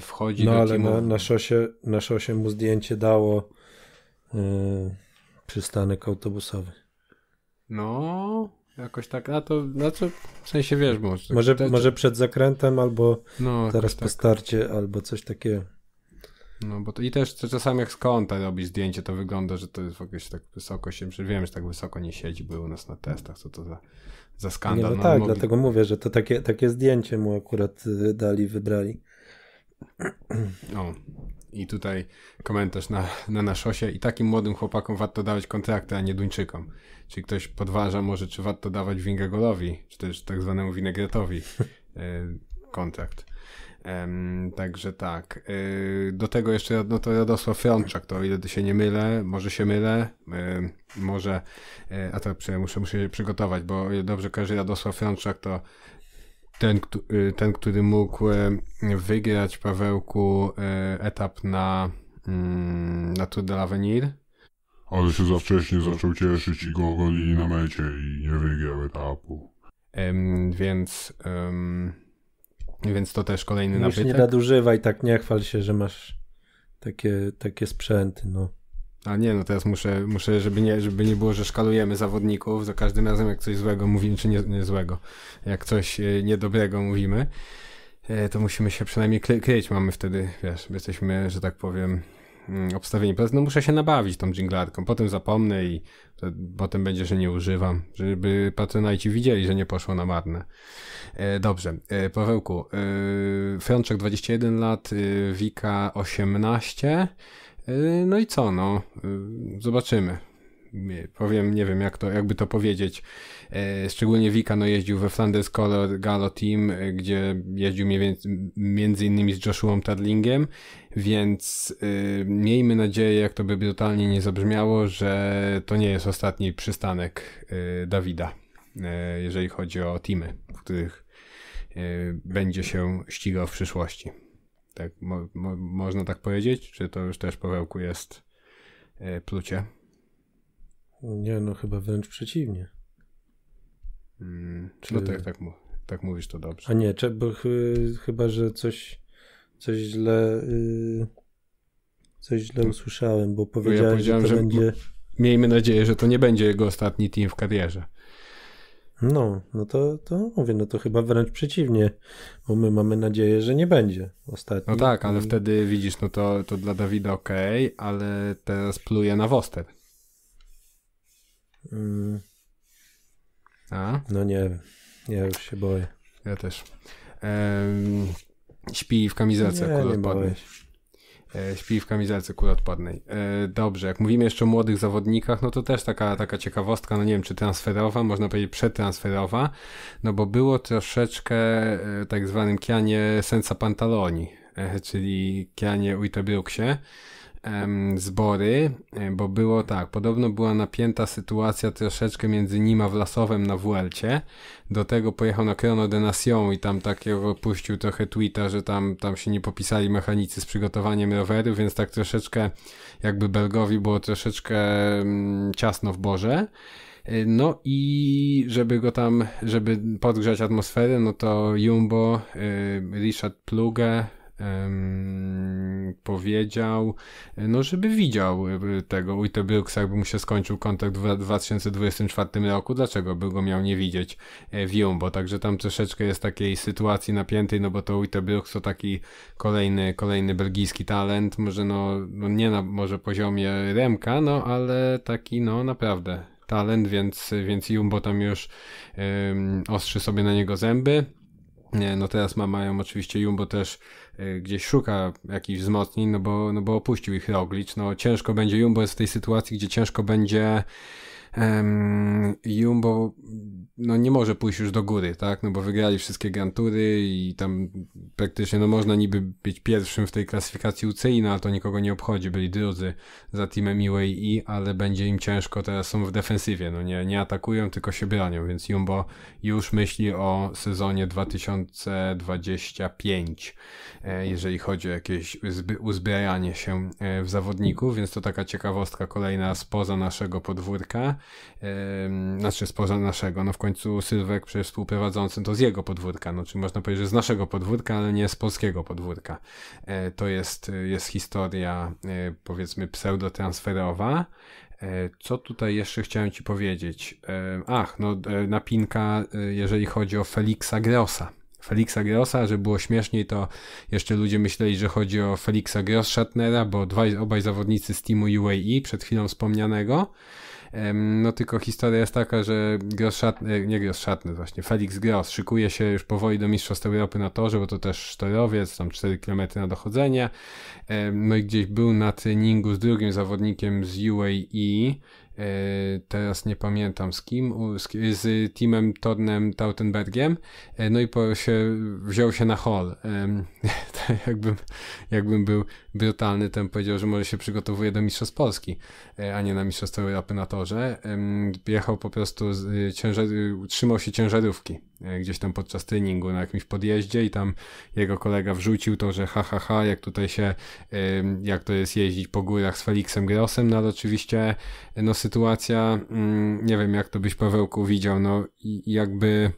Wchodzi no, do ale teamu... na, na, szosie, na szosie mu zdjęcie dało yy, przystanek autobusowy. No, Jakoś tak, a to znaczy w sensie wiesz, może. Może, te, może przed zakrętem, albo no, teraz po tak. starcie, albo coś takiego. No bo to, i też to czasami jak z kąta zdjęcie, to wygląda, że to jest tak wysoko się, wiem, że tak wysoko nie siedzi, były u nas na testach, co to za, za skandal. Nie, no, no tak, mogli... dlatego mówię, że to takie, takie zdjęcie mu akurat y, dali, wybrali. O, i tutaj komentarz na, na naszosie. I takim młodym chłopakom warto dawać kontrakty, a nie Duńczykom. Czyli ktoś podważa może, czy warto dawać Wingagolowi, czy też tak zwanemu Winegretowi e, kontrakt. Um, także tak. E, do tego jeszcze no to Radosław Frączak, to o ile się nie mylę, może się mylę, e, może, a to muszę, muszę się przygotować, bo dobrze kojarzy Radosław Frączak, to ten, y, ten który mógł y, wygrać Pawełku y, etap na, mm, na Tour de l'Avenir. Ale się za wcześnie zaczął cieszyć i go ogolili na mecie i nie wygrał etapu. Um, więc, um, więc to też kolejny Już nabytek. nie nadużywaj, tak nie chwal się, że masz takie, takie sprzęty, no. A nie, no teraz muszę, muszę żeby, nie, żeby nie było, że szkalujemy zawodników, za każdym razem jak coś złego mówimy, czy nie, nie złego, jak coś e, niedobrego mówimy, e, to musimy się przynajmniej kry kryć, mamy wtedy, wiesz, jesteśmy, że tak powiem, mm, obstawieni. No muszę się nabawić tą dżinglarką, potem zapomnę i to, potem będzie, że nie używam, żeby patronajci widzieli, że nie poszło na marne. E, dobrze, e, Pawełku, e, Frączek 21 lat, e, Wika 18 Yy, no i co, no, yy, zobaczymy. Powiem, nie wiem jak to, jakby to powiedzieć. Yy, szczególnie Wika no, jeździł we Flanders Color Gallo Team, gdzie jeździł między innymi z Joshuą Tadlingiem, więc y, miejmy nadzieję, jak to by totalnie nie zabrzmiało, że to nie jest ostatni przystanek y, Dawida, jeżeli chodzi o teamy, w których będzie się ścigał w przyszłości. Tak, mo, mo, można tak powiedzieć? Czy to już też Pawełku jest y, plucie? Nie, no chyba wręcz przeciwnie. Hmm, Czy... No tak, tak, tak mówisz, to dobrze. A nie, czy, bo ch chyba, że coś, coś źle y, coś źle to, no. usłyszałem, bo no powiedziałem, ja powiedziałem że, że będzie... Miejmy nadzieję, że to nie będzie jego ostatni team w karierze. No, no to, to mówię, no to chyba wręcz przeciwnie, bo my mamy nadzieję, że nie będzie ostatni. No tak, ale I... Mm. wtedy widzisz, no to, to dla Dawida ok, ale teraz pluje na Woster. Mm. A? No nie wiem, ja już się boję. Ja też. Ehm, śpi w kamizelce, nie, akurat nie boję się. E, śpi w kamizelce kuli odpadnej. E, dobrze, jak mówimy jeszcze o młodych zawodnikach, no to też taka, taka ciekawostka, no nie wiem, czy transferowa, można powiedzieć przetransferowa, no bo było troszeczkę e, tak zwanym kianie senza pantaloni, czyli kianie Uitebruksie, zbory, e, bo było tak, podobno była napięta sytuacja troszeczkę między nim a Wlasowem na Wuelcie. Do tego pojechał na Crono de Nation i tam takiego puścił trochę tweeta, że tam, tam się nie popisali mechanicy z przygotowaniem roweru, więc tak troszeczkę jakby Belgowi było troszeczkę ciasno w Boże. E, no i żeby go tam, żeby podgrzać atmosferę, no to Jumbo, e, Richard Pluge, um, powiedział, no żeby widział e, tego Uite Brooks, jakby mu się skończył kontakt w 2024 roku, dlaczego by go miał nie widzieć e, w Jumbo, także tam troszeczkę jest takiej sytuacji napiętej, no bo to Uite Brooks to taki kolejny, kolejny belgijski talent, może no, no nie na może poziomie Remka, no ale taki no naprawdę talent, więc, więc Jumbo tam już um, ostrzy sobie na niego zęby. No teraz ma, mają oczywiście Jumbo też Y, gdzieś szuka jakichś wzmocnień, no bo, no bo opuścił ich Roglic. No ciężko będzie Jumbo jest w tej sytuacji, gdzie ciężko będzie um, Jumbo no nie może pójść już do góry, tak? No bo wygrali wszystkie Grand Tury i tam praktycznie no można niby być pierwszym w tej klasyfikacji UCI, no ale to nikogo nie obchodzi, byli drudzy za teamem UAE, ale będzie im ciężko, teraz są w defensywie, no nie, nie atakują, tylko się bronią, więc Jumbo już myśli o sezonie 2025, e, jeżeli chodzi o jakieś uzbrajanie się e, w zawodników, więc to taka ciekawostka kolejna spoza naszego podwórka, e, znaczy spoza naszego, no w końcu Sylwek przecież współprowadzącym to z jego podwórka, no czyli można powiedzieć, że z naszego podwórka, ale nie z polskiego podwórka. E, to jest, e, jest historia e, powiedzmy pseudotransferowa. Co tutaj jeszcze chciałem Ci powiedzieć? Ach, no napinka, jeżeli chodzi o Feliksa Grossa. Feliksa Grossa, żeby było śmieszniej, to jeszcze ludzie myśleli, że chodzi o Feliksa Gross Shatnera, bo dwaj, obaj zawodnicy z teamu UAE, przed chwilą wspomnianego, no tylko historia jest taka, że Gross Szatny, e, nie Gross Szatny właśnie, Felix Gross szykuje się już powoli do Mistrzostw Europy na torze, bo to też torowiec, tam 4 km na dochodzenie. No i gdzieś był na treningu z drugim zawodnikiem z UAE, E, teraz nie pamiętam z kim, z, z Timem Tornem Tautenbergiem, e, no i po, się, wziął się na hall. Tak jakbym, jakbym był brutalny, ten powiedział, że może się przygotowuje do Mistrzostw Polski, e, a nie na mistrzostwo Europy na torze. Jechał po prostu, z, trzymał się ciężarówki E, gdzieś tam podczas treningu na jakimś podjeździe i tam jego kolega wrzucił to, że ha, ha, ha jak tutaj się, jak to jest jeździć po górach z Felixem Grossem, no ale oczywiście e, no sytuacja, mm, nie wiem jak to byś Pawełku widział, no jakby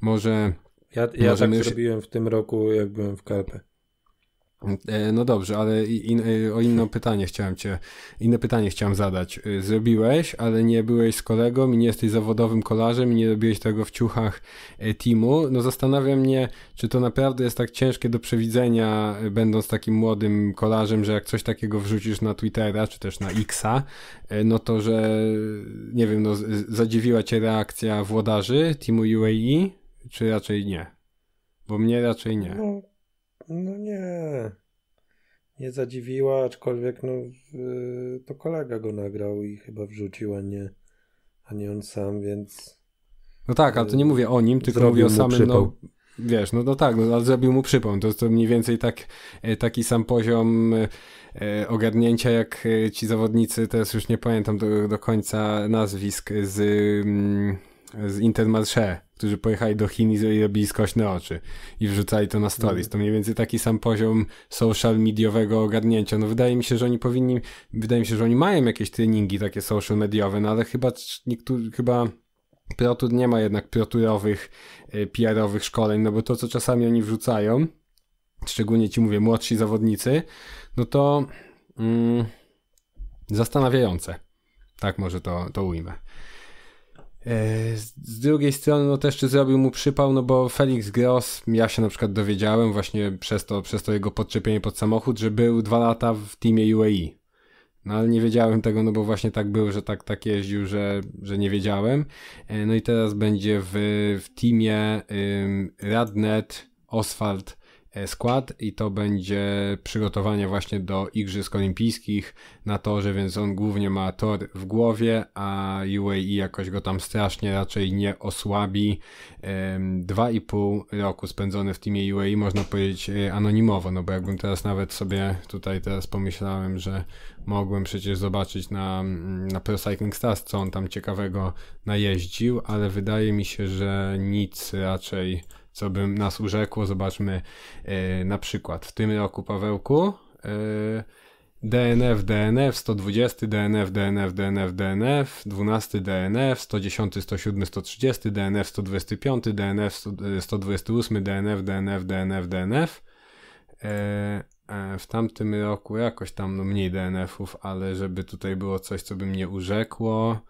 może... Ja, ja tak już... zrobiłem w tym roku, jak byłem w Karpę. E, no dobrze, ale in, e, o inne pytanie chciałem cię, inne pytanie chciałem zadać. E, zrobiłeś, ale nie byłeś z kolegą i nie jesteś zawodowym kolarzem i nie robiłeś tego w ciuchach teamu. No zastanawiam mnie, czy to naprawdę jest tak ciężkie do przewidzenia, będąc takim młodym kolarzem, że jak coś takiego wrzucisz na Twittera, czy też na Xa, no to, że nie wiem, no zadziwiła cię reakcja włodarzy teamu UAE, czy raczej nie? Bo mnie raczej nie. No nie. Nie zadziwiła, aczkolwiek no, y, to kolega go nagrał i chyba wrzucił, a nie, a nie on sam, więc. No tak, ale to nie mówię o nim, tylko mówię o samym. No, wiesz, no, no tak, no, ale zrobił mu przypom. To, to mniej więcej tak, e, taki sam poziom e, ogarnięcia jak e, ci zawodnicy, teraz już nie pamiętam do, do końca nazwisk z, mm, z Intermarché którzy pojechali do Chin i zrobili skośne oczy i wrzucali to na stories. No. To mniej więcej taki sam poziom social mediowego ogarnięcia. No wydaje mi się, że oni powinni, wydaje mi się, że oni mają jakieś treningi takie social mediowe, no ale chyba niektórzy, chyba Protur nie ma jednak proturowych, e, PR-owych szkoleń, no bo to, co czasami oni wrzucają, szczególnie ci mówię, młodsi zawodnicy, no to mm, zastanawiające. Tak może to, to ujmę. E, z drugiej strony, no też czy zrobił mu przypał, no bo Felix Gross, ja się na przykład dowiedziałem właśnie przez to, przez to jego podczepienie pod samochód, że był dwa lata w teamie UAE. No ale nie wiedziałem tego, no bo właśnie tak było, że tak, tak jeździł, że, że nie wiedziałem. E, no i teraz będzie w, w teamie ym, Radnet, Oswald E, skład i to będzie przygotowanie właśnie do Igrzysk Olimpijskich na torze, więc on głównie ma tor w głowie, a UAE jakoś go tam strasznie raczej nie osłabi. Dwa i pół roku spędzony w teamie UAE można powiedzieć e, anonimowo, no bo jakbym teraz nawet sobie tutaj teraz pomyślałem, że mogłem przecież zobaczyć na, na Pro Cycling Stars, co on tam ciekawego najeździł, ale wydaje mi się, że nic raczej co bym nas urzekło. Zobaczmy na przykład w tym roku, Pawełku, DNF, DNF, 120, DNF, DNF, DNF, DNF, 12 DNF, 110, 107, 130, DNF, 125, DNF, 128, DNF, DNF, DNF, DNF. w tamtym roku jakoś tam no, mniej DNF-ów, ale żeby tutaj było coś, co by mnie urzekło.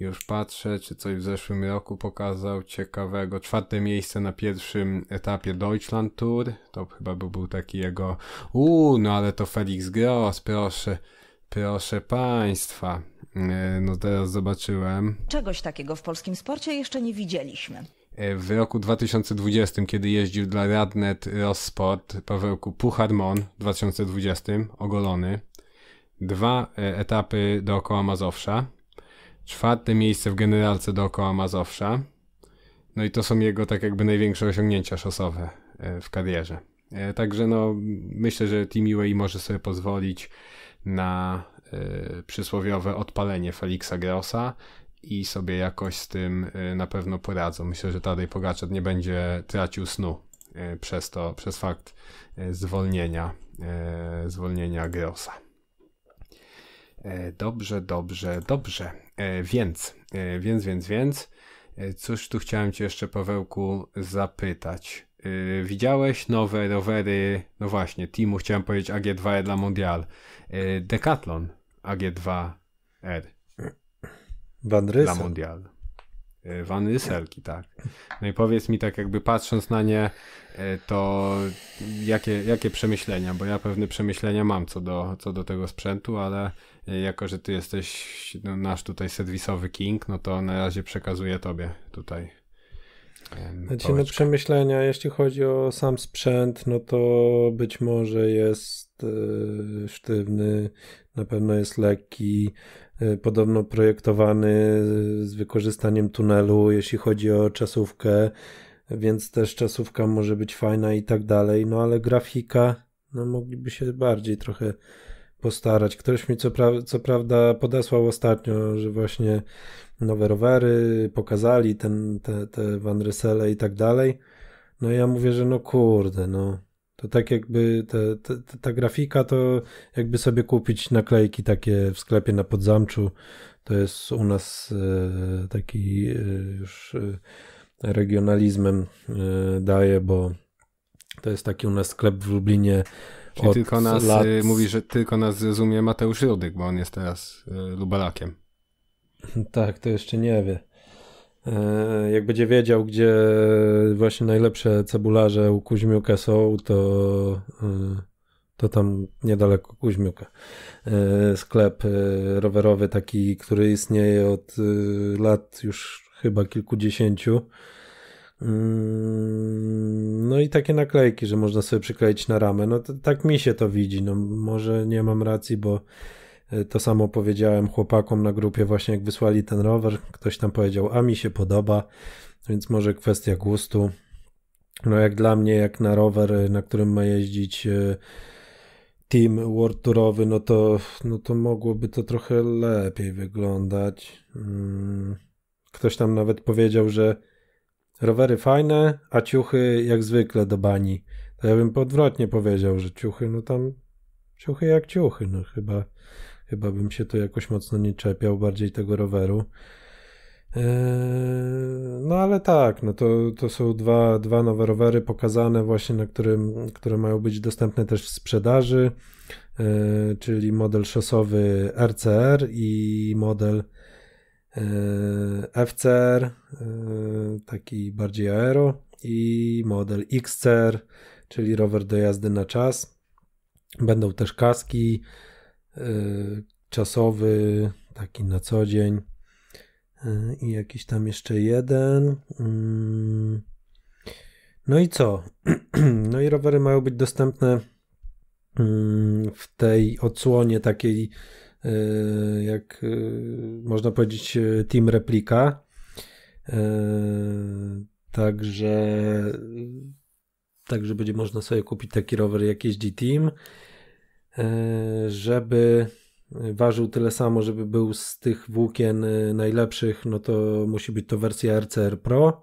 Już patrzę, czy coś w zeszłym roku pokazał ciekawego. Czwarte miejsce na pierwszym etapie Deutschland Tour. To chyba by był taki jego. Uuu, no ale to Felix Gross, proszę. Proszę Państwa. E, no teraz zobaczyłem. Czegoś takiego w polskim sporcie jeszcze nie widzieliśmy. E, w roku 2020, kiedy jeździł dla Radnet Rossport, Pawełku Pucharmon w 2020, ogolony. Dwa e, etapy dookoła Mazowsza czwarte miejsce w generalce dookoła Mazowsza. No i to są jego tak jakby największe osiągnięcia szosowe e, w karierze. E, także no, myślę, że Team UAE może sobie pozwolić na e, przysłowiowe odpalenie Felixa Grossa i sobie jakoś z tym na pewno poradzą. Myślę, że Tadej Pogaczet nie będzie tracił snu przez to, przez fakt zwolnienia, zwolnienia Grossa. Dobrze, dobrze, dobrze. E, e, więc, więc, więc, więc, e, cóż tu chciałem Cię jeszcze, Pawełku, zapytać. Widziałeś nowe rowery, no właśnie, Timu chciałem powiedzieć ag 2 e dla Mondial. Decathlon AG2R. Van Rysel. Dla Mondial. Van Ryselki, tak. No i powiedz mi tak jakby patrząc na nie, to jakie, jakie przemyślenia, bo ja pewne przemyślenia mam co do, co do tego sprzętu, ale Y, jako że ty jesteś no, nasz tutaj serwisowy king, no to na razie przekazuję tobie tutaj. Znaczy, no przemyślenia, jeśli chodzi o sam sprzęt, no to być może jest y, sztywny, na pewno jest lekki, y, podobno projektowany z wykorzystaniem tunelu, jeśli chodzi o czasówkę, więc też czasówka może być fajna i tak dalej, no ale grafika, no mogliby się bardziej trochę postarać. Ktoś mi co, pra co prawda podesłał ostatnio, że właśnie nowe rowery pokazali, ten, te, te Van i tak dalej. No ja mówię, że no kurde, no to tak jakby te, te, ta grafika to jakby sobie kupić naklejki takie w sklepie na Podzamczu. To jest u nas e, taki e, już e, regionalizmem e, daje, bo to jest taki u nas sklep w Lublinie Czyli od tylko nas, y, lat... mówi, że tylko nas zrozumie Mateusz Rudyk, bo on jest teraz y, lubalakiem. Tak, to jeszcze nie wie. E, jak będzie wiedział, gdzie właśnie najlepsze cebularze u Kuźmiuka są, to, y, to tam niedaleko Kuźmiuka. E, sklep rowerowy taki, który istnieje od lat już chyba kilkudziesięciu Mm, no i takie naklejki, że można sobie przykleić na ramę. No to, tak mi się to widzi. No może nie mam racji, bo e, to samo powiedziałem chłopakom na grupie właśnie jak wysłali ten rower. Ktoś tam powiedział, a mi się podoba, więc może kwestia gustu. No jak dla mnie, jak na rower, e, na którym ma jeździć e, team world tourowy, no to, no to mogłoby to trochę lepiej wyglądać. Mm, ktoś tam nawet powiedział, że rowery fajne, a ciuchy jak zwykle do bani. To ja bym odwrotnie powiedział, że ciuchy, no tam ciuchy jak ciuchy, no chyba, chyba bym się to jakoś mocno nie czepiał, bardziej tego roweru. Eee, no ale tak, no to, to są dwa, dwa nowe rowery pokazane właśnie, na którym, które mają być dostępne też w sprzedaży, eee, czyli model szosowy RCR i model E, FCR, e, taki bardziej aero i model XCR, czyli rower do jazdy na czas. Będą też kaski e, czasowy, taki na co dzień i jakiś tam jeszcze jeden. Mm. No i co? No i rowery mają być dostępne mm, w tej odsłonie takiej E, jak e, można powiedzieć, e, team replika. Także, także będzie można sobie kupić taki rower jak jeździ team, żeby ważył tyle samo, żeby był z tych włókien najlepszych, no to musi być to wersja RCR Pro,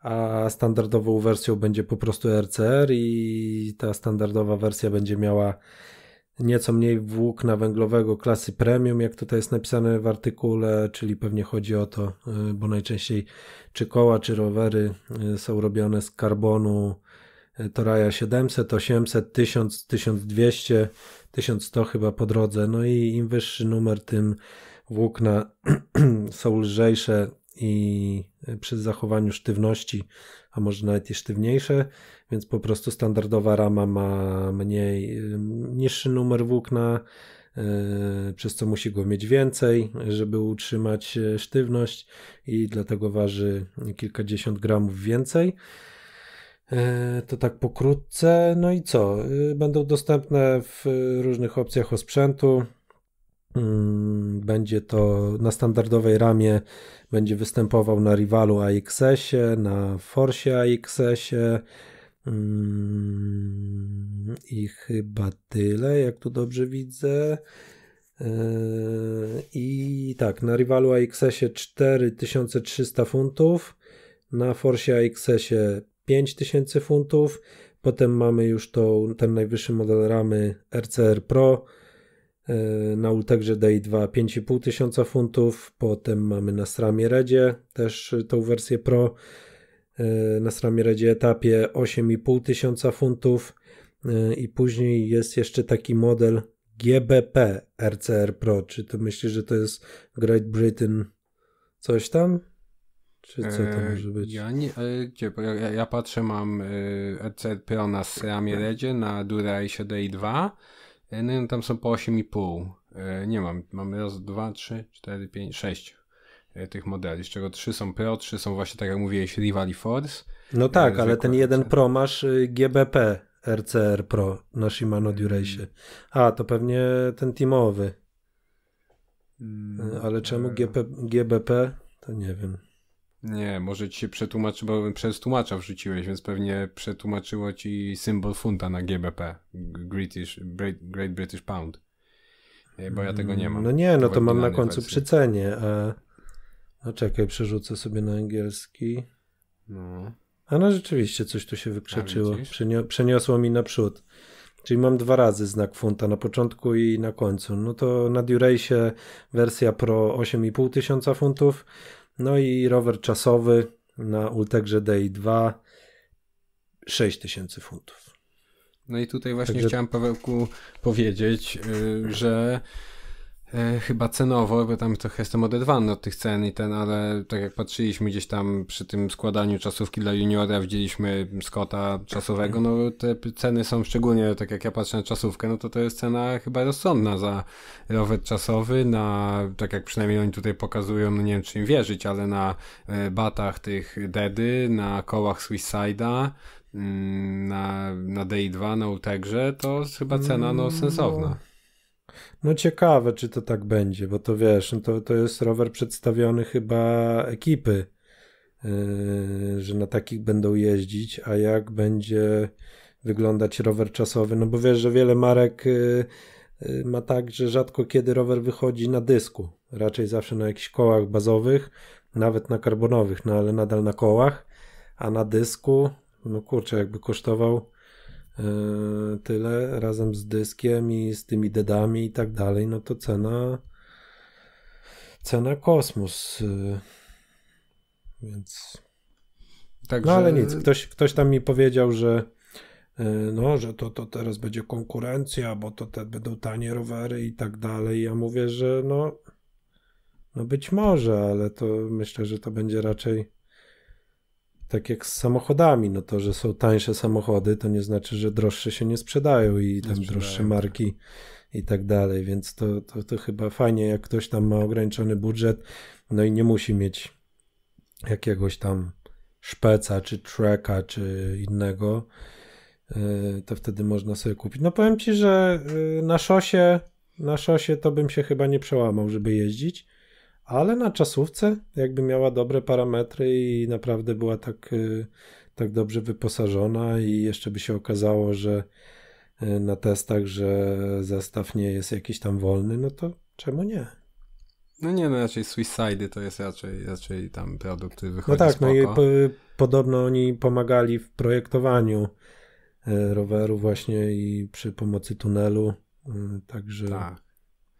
a standardową wersją będzie po prostu RCR i ta standardowa wersja będzie miała nieco mniej włókna węglowego klasy premium, jak tutaj jest napisane w artykule, czyli pewnie chodzi o to, y, bo najczęściej czy koła, czy rowery y, są robione z karbonu Toraja 700, 800, 1000, 1200, 1100 chyba po drodze. No i im wyższy numer, tym włókna są lżejsze, i e, przy zachowaniu sztywności, a może nawet i sztywniejsze, więc po prostu standardowa rama ma mniej, e, niższy numer włókna, e, przez co musi go mieć więcej, żeby utrzymać sztywność i dlatego waży kilkadziesiąt gramów więcej. To tak pokrótce. No i co? Będą dostępne w różnych opcjach osprzętu. Mm, będzie to na standardowej ramie, będzie występował na rivalu AXS-ie, na Forsie AXS-ie mm, i chyba tyle, jak tu dobrze widzę. E, I tak, na rivalu AXS-ie 4300 funtów, na Forsie AXS-ie 5000 funtów. Potem mamy już tą, ten najwyższy model ramy RCR Pro E, na Ultegrze daje 2 5,5 tysiąca funtów. Potem mamy na Sramie Redzie też e, tą wersję Pro. E, na Sramie Redzie etapie 8,5 tysiąca funtów. I później jest jeszcze taki model GBP RCR Pro. Czy ty myślisz, że to jest Great Britain coś tam? Czy co to może być? Ja nie, gdzie, ja, ja patrzę, mam RCR Pro na Sramie tak. Redzie, na Durace Day 2 E, no tam są po 8,5. E, nie mam, mam raz, dwa, trzy, cztery, pięć, sześć e, tych modeli, z czego trzy są Pro, trzy są właśnie, tak jak mówiłeś, Rivali Force. No tak, ale ten jeden Pro masz y, GBP RCR Pro na Shimano Duracie. A, to pewnie ten teamowy. Mm, ale czemu GP, GBP? To nie wiem. Nie, może ci się przetłumaczy, bo przez tłumacza wrzuciłeś, więc pewnie przetłumaczyło ci symbol funta na GBP, British, Great British Pound, bo ja tego nie mam. No nie, no to mam na końcu wersji. przy cenie, a... No czekaj, przerzucę sobie na angielski. No. A no rzeczywiście coś tu się wykrzeczyło, Przenio przeniosło mi naprzód. Czyli mam dwa razy znak funta na początku i na końcu. No to na Duracie wersja Pro 8,5 tysiąca funtów, no i rower czasowy na Ultegrze Day 2 6000 funtów. No i tutaj właśnie Także... chciałem Pawełku powiedzieć, y, że E, chyba cenowo, bo tam trochę jestem odedwany od tych cen i ten, ale tak jak patrzyliśmy gdzieś tam przy tym składaniu czasówki dla juniora, widzieliśmy Scotta czasowego, no te ceny są szczególnie, tak jak ja patrzę na czasówkę, no to to jest cena chyba rozsądna za rower czasowy, na, tak jak przynajmniej oni tutaj pokazują, no nie wiem czy im wierzyć, ale na e, batach tych Dedy, na kołach Suicide'a, mm, na, na day 2 na Utegrze, to chyba cena no sensowna. Mm. No ciekawe, czy to tak będzie, bo to wiesz, no to, to jest rower przedstawiony chyba ekipy, yy, że na takich będą jeździć, a jak będzie wyglądać rower czasowy, no bo wiesz, że wiele marek yy, yy, ma tak, że rzadko kiedy rower wychodzi na dysku, raczej zawsze na jakichś kołach bazowych, nawet na karbonowych, no ale nadal na kołach, a na dysku, no kurczę, jakby kosztował E, tyle razem z dyskiem i z tymi dedami i tak dalej, no to cena cena kosmos. Y, więc Także... no ale nic, ktoś, ktoś tam mi powiedział, że y, no, że to, to teraz będzie konkurencja, bo to te będą tanie rowery i tak dalej. Ja mówię, że no, no być może, ale to myślę, że to będzie raczej tak jak z samochodami, no to, że są tańsze samochody, to nie znaczy, że droższe się nie sprzedają i tam sprzedają, droższe tak. marki i tak dalej, więc to, to, to chyba fajnie, jak ktoś tam ma ograniczony budżet, no i nie musi mieć jakiegoś tam szpeca, czy tracka, czy innego, e, to wtedy można sobie kupić. No powiem Ci, że e, na szosie, na szosie to bym się chyba nie przełamał, żeby jeździć, ale na czasówce, jakby miała dobre parametry i naprawdę była tak, y, tak dobrze wyposażona, i jeszcze by się okazało, że y, na testach, że zestaw nie jest jakiś tam wolny, no to czemu nie? No nie, no raczej Suicide to jest raczej, raczej tam produkt, który wychodzi No tak, spoko. no i po, podobno oni pomagali w projektowaniu y, roweru właśnie i przy pomocy tunelu, także tak.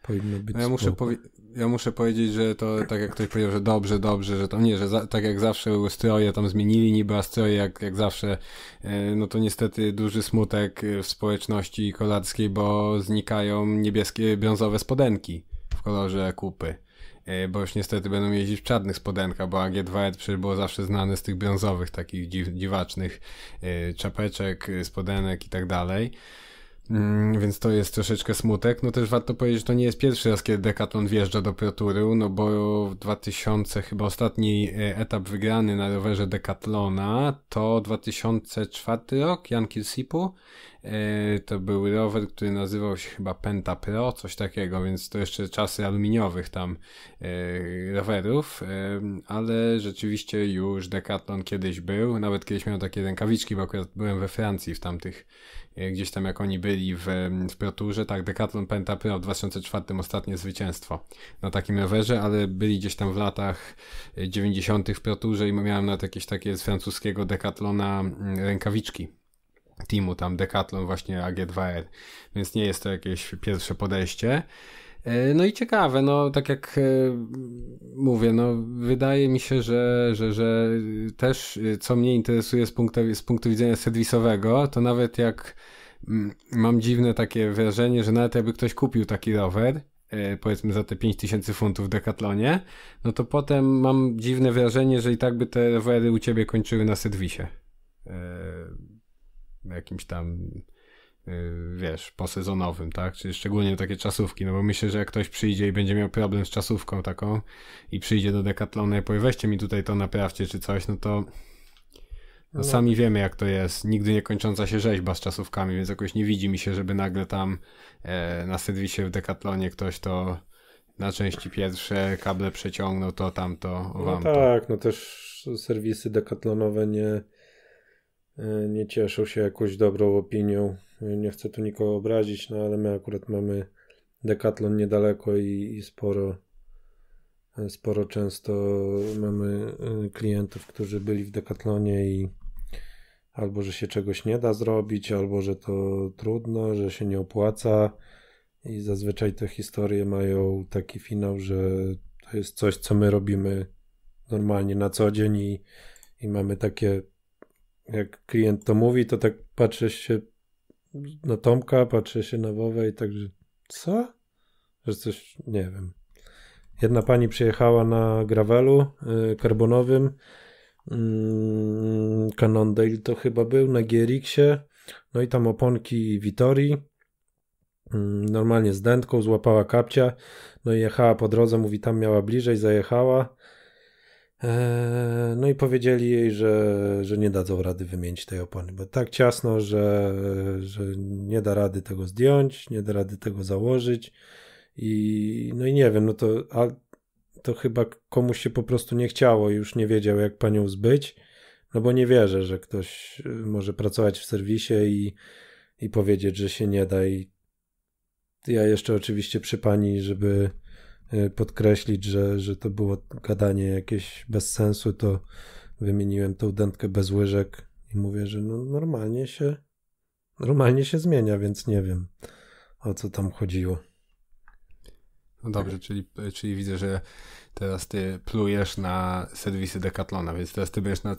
powinno być no ja muszę, powi- ja muszę powiedzieć, że to tak jak ktoś powiedział, że dobrze, dobrze, że tam nie, że za, tak jak zawsze były stroje, tam zmienili niby, a stroje jak, jak zawsze, e, no to niestety duży smutek e, w społeczności kolackiej, bo znikają niebieskie, brązowe spodenki w kolorze kupy. E, bo już niestety będą jeździć w czarnych spodenkach, bo AG2 przecież było zawsze znane z tych brązowych, takich dziw, dziwacznych czapeczek, spodenek i tak dalej. Mm, więc to jest troszeczkę smutek. No też warto powiedzieć, że to nie jest pierwszy raz, kiedy Decathlon wjeżdża do Proturu, no bo w 2000, chyba ostatni e, etap wygrany na rowerze Decathlona to 2004 rok, Jan Kirsipu E, to był rower, który nazywał się chyba Penta Pro, coś takiego, więc to jeszcze czasy aluminiowych tam e, rowerów, e, ale rzeczywiście już Decathlon kiedyś był, nawet kiedyś miał takie rękawiczki, bo akurat byłem we Francji w tamtych gdzieś tam jak oni byli w, w Proturze, tak, Decathlon Penta Pro w 2004 ostatnie zwycięstwo na takim rowerze, ale byli gdzieś tam w latach 90. w Proturze i miałem nawet jakieś takie z francuskiego Decathlona mm, rękawiczki teamu, tam Decathlon właśnie AG2R, więc nie jest to jakieś pierwsze podejście. E, no i ciekawe, no tak jak e, mówię, no wydaje mi się, że, że, że też e, co mnie interesuje z punktu, z punktu widzenia serwisowego, to nawet jak mm, mam dziwne takie wrażenie, że nawet jakby ktoś kupił taki rower, powiedzmy za te 5000 funtów w Decathlonie, no to potem mam dziwne wrażenie, że i tak by te rowery u ciebie kończyły na serwisie jakimś tam y, wiesz, posezonowym, tak? Czyli szczególnie takie czasówki, no bo myślę, że jak ktoś przyjdzie i będzie miał problem z czasówką taką i przyjdzie do Decathlonu i powie weźcie mi tutaj to naprawcie czy coś, no to no, no. sami wiemy jak to jest, nigdy nie kończąca się rzeźba z czasówkami, więc jakoś nie widzi mi się, żeby nagle tam e, na serwisie w Decathlonie ktoś to na części pierwsze kable przeciągnął, to tamto, o no wam No tak, no też serwisy dekatlonowe nie E, nie cieszą się jakąś dobrą opinią. E, nie chcę tu nikogo obrazić, no ale my akurat mamy Decathlon niedaleko i, i sporo e, sporo często mamy klientów, którzy byli w Decathlonie i albo, że się czegoś nie da zrobić, albo, że to trudno, że się nie opłaca i zazwyczaj te historie mają taki finał, że to jest coś, co my robimy normalnie na co dzień i, i mamy takie jak klient to mówi, to tak patrzę się na Tomka, patrzę się na Wowę i także co? Że coś, nie wiem. Jedna pani przyjechała na gravelu y, karbonowym, y, Cannondale to chyba był, na GRX-ie, no i tam oponki Vitorii, mm, normalnie z dętką, złapała kapcia, no i jechała po drodze, mówi tam miała bliżej, zajechała, E, no i powiedzieli jej, że, że nie dadzą rady wymienić tej opony, bo tak ciasno, że, że nie da rady tego zdjąć, nie da rady tego założyć. I no i nie wiem, no to, a, to chyba komuś się po prostu nie chciało i już nie wiedział, jak panią zbyć. No bo nie wierzę, że ktoś y, może pracować w serwisie i, i powiedzieć, że się nie da. I ja jeszcze oczywiście przy pani, żeby Y, podkreślić, że, że to było gadanie jakieś bez sensu, to wymieniłem tą dętkę bez łyżek i mówię, że no normalnie się normalnie się zmienia, więc nie wiem o co tam chodziło. No dobrze, czyli, czyli widzę, że teraz ty plujesz na serwisy Decathlona, więc teraz ty będziesz na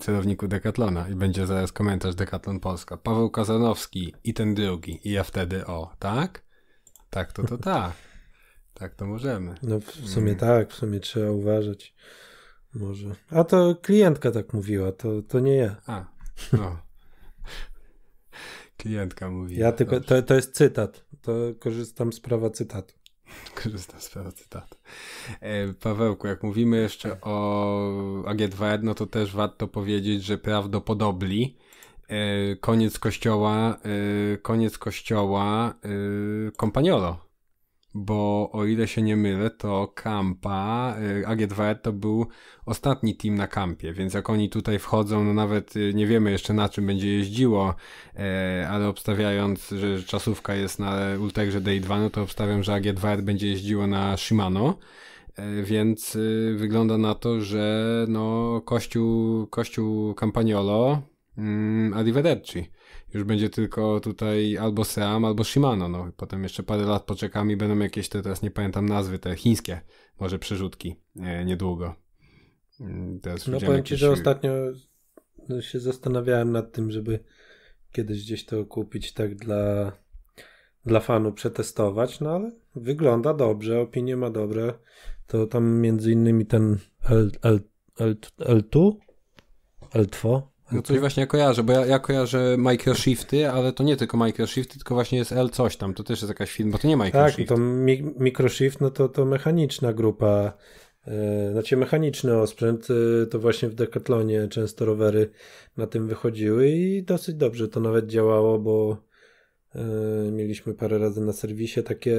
celowniku Decathlona i będzie zaraz komentarz Decathlon Polska. Paweł Kazanowski i ten drugi. I ja wtedy o, tak? Tak, to to tak. Tak, to możemy. No w sumie mm. tak, w sumie trzeba uważać. Może. A to klientka tak mówiła, to, to nie ja. A, no. klientka mówi. Ja tylko, to, to jest cytat. To korzystam z prawa cytatu. Korzystam z prawa cytatu. E, Pawełku, jak mówimy jeszcze o AG2R, no to też warto powiedzieć, że prawdopodobnie e, koniec kościoła, e, koniec kościoła e, kompaniolo bo o ile się nie mylę, to Kampa, y, AG2R e to był ostatni team na kampie, więc jak oni tutaj wchodzą, no nawet y, nie wiemy jeszcze na czym będzie jeździło, y, ale obstawiając, że czasówka jest na Ultegrze Day2, no to obstawiam, że AG2R e będzie jeździło na Shimano, więc wygląda na to, że no kościół, kościół Campagnolo, mm, arrivederci już będzie tylko tutaj albo Seam, albo Shimano. No, potem jeszcze parę lat poczekam i będą jakieś te, teraz nie pamiętam nazwy, te chińskie, może przerzutki e, niedługo. Mm, teraz no powiem jakieś... Ci, że e, ostatnio się zastanawiałem nad tym, żeby kiedyś gdzieś to kupić tak dla, dla fanu przetestować, no ale wygląda dobrze, opinie ma dobre. To tam między innymi ten L, L, L, L2? L2? No coś właśnie ja kojarzę, bo ja, ja kojarzę microshifty, ale to nie tylko microshifty, tylko właśnie jest L coś tam, to też jest jakaś film, bo to nie microshift. Tak, to mi microshift, no to, to mechaniczna grupa, yy, znaczy mechaniczny osprzęt, yy, to właśnie w Decathlonie często rowery na tym wychodziły i dosyć dobrze to nawet działało, bo yy, mieliśmy parę razy na serwisie takie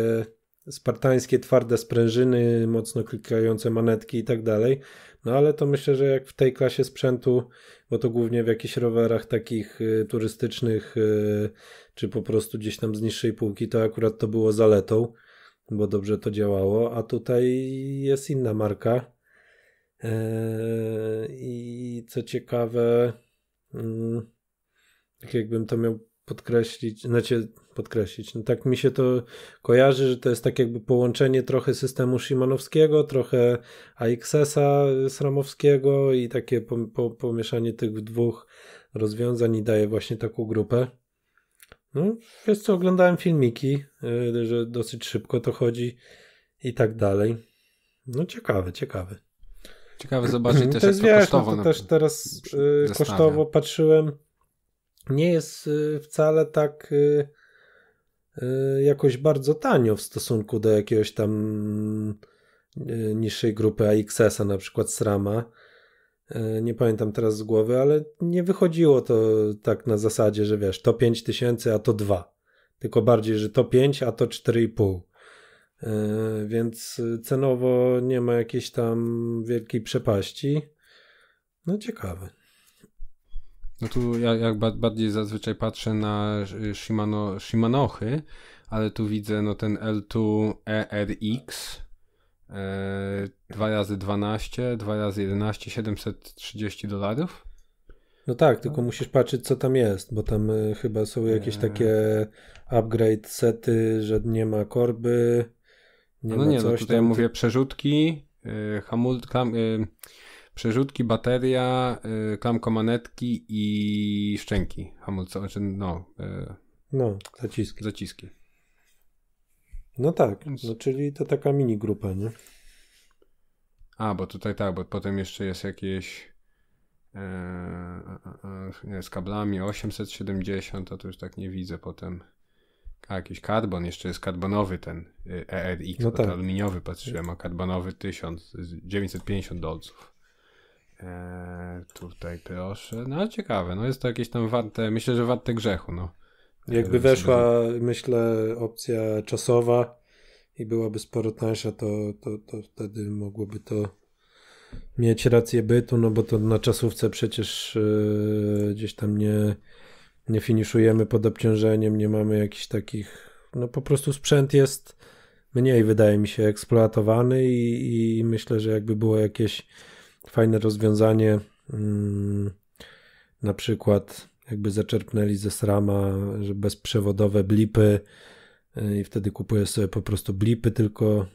spartańskie, twarde sprężyny, mocno klikające manetki i tak dalej, no ale to myślę, że jak w tej klasie sprzętu bo to głównie w jakichś rowerach takich y, turystycznych, y, czy po prostu gdzieś tam z niższej półki, to akurat to było zaletą, bo dobrze to działało, a tutaj jest inna marka. E, I co ciekawe, mm, tak jakbym to miał podkreślić, znaczy podkreślić. No tak mi się to kojarzy, że to jest tak jakby połączenie trochę systemu Szymanowskiego, trochę AXS-a Sramowskiego i takie po, po, pomieszanie tych dwóch rozwiązań i daje właśnie taką grupę. No, wiesz co, oglądałem filmiki, y, że dosyć szybko to chodzi i tak dalej. No ciekawe, ciekawe. Ciekawe zobaczyć też, to jest, jak to wiesz, kosztowo. No to też teraz y, kosztowo patrzyłem. Nie jest y, wcale tak y, Y, jakoś bardzo tanio w stosunku do jakiegoś tam y, niższej grupy AXS-a, na przykład SRAMA. Y, nie pamiętam teraz z głowy, ale nie wychodziło to tak na zasadzie, że wiesz, to 5 tysięcy, a to 2. Tylko bardziej, że to 5, a to 4,5. Więc cenowo nie ma jakiejś tam wielkiej przepaści. No ciekawe. No tu ja, ja bardziej zazwyczaj patrzę na Shimano, Shimanochy, ale tu widzę no ten L2 ERX e, 2 e, razy 12, 2 razy 11, 730 dolarów. No tak, tylko no. musisz patrzeć, co tam jest, bo tam y, chyba są jakieś takie upgrade sety, że nie ma korby. Nie no ma nie, no coś no tutaj tam... mówię przerzutki, y, y, przerzutki, bateria, y, klamkomanetki i szczęki hamulcowe, znaczy, no... Y, no, zaciski. Zaciski. No tak, no czyli to taka mini grupa, nie? A, bo tutaj tak, bo potem jeszcze jest jakieś e, e, z kablami 870, to, to już tak nie widzę potem. A, jakiś karbon, jeszcze jest karbonowy ten y, ERX, no tak. aluminiowy patrzyłem, a karbonowy 1000, 950 dolców. E, tutaj proszę. No ciekawe, no jest to jakieś tam warte, myślę, że warte grzechu, no. Jakby e, weszła, myślę, opcja czasowa i byłaby sporo tańsza, to, to, to wtedy mogłoby to mieć rację bytu, no bo to na czasówce przecież yy, gdzieś tam nie, nie finiszujemy pod obciążeniem, nie mamy jakichś takich, no po prostu sprzęt jest mniej, wydaje mi się, eksploatowany i, i myślę, że jakby było jakieś fajne rozwiązanie. Mm, na przykład jakby zaczerpnęli ze srama, że bezprzewodowe blipy y, i wtedy kupujesz sobie po prostu blipy, tylko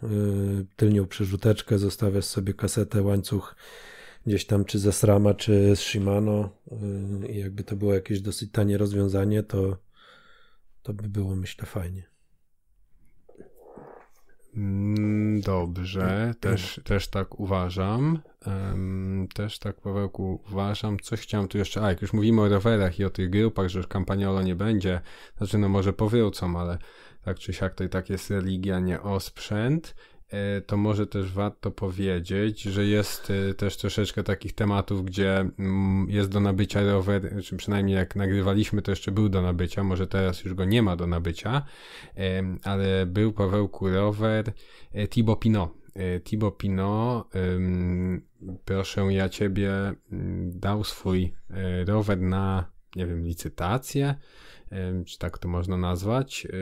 y, tylnią przerzuteczkę, zostawiasz sobie kasetę, łańcuch gdzieś tam czy ze srama, czy z Shimano y, i jakby to było jakieś dosyć tanie rozwiązanie, to to by było myślę fajnie. Mm, dobrze, tak. też, też tak uważam. też tak, Pawełku, uważam. Coś chciałem tu jeszcze, a jak już mówimy o rowerach i o tych grupach, że kampaniolo nie będzie, znaczy no może powrócą, ale tak czy siak to i tak jest religia, nie osprzęt. E, to może też warto powiedzieć, że jest e, też troszeczkę takich tematów, gdzie mm, jest do nabycia rower, czy przynajmniej jak nagrywaliśmy, to jeszcze był do nabycia, może teraz już go nie ma do nabycia, e, ale był Pawełku rower Thibaut Pinot. Tibo Pino, proszę ja ciebie, mm, dał swój rower na, nie wiem, licytację czy tak to można nazwać, e,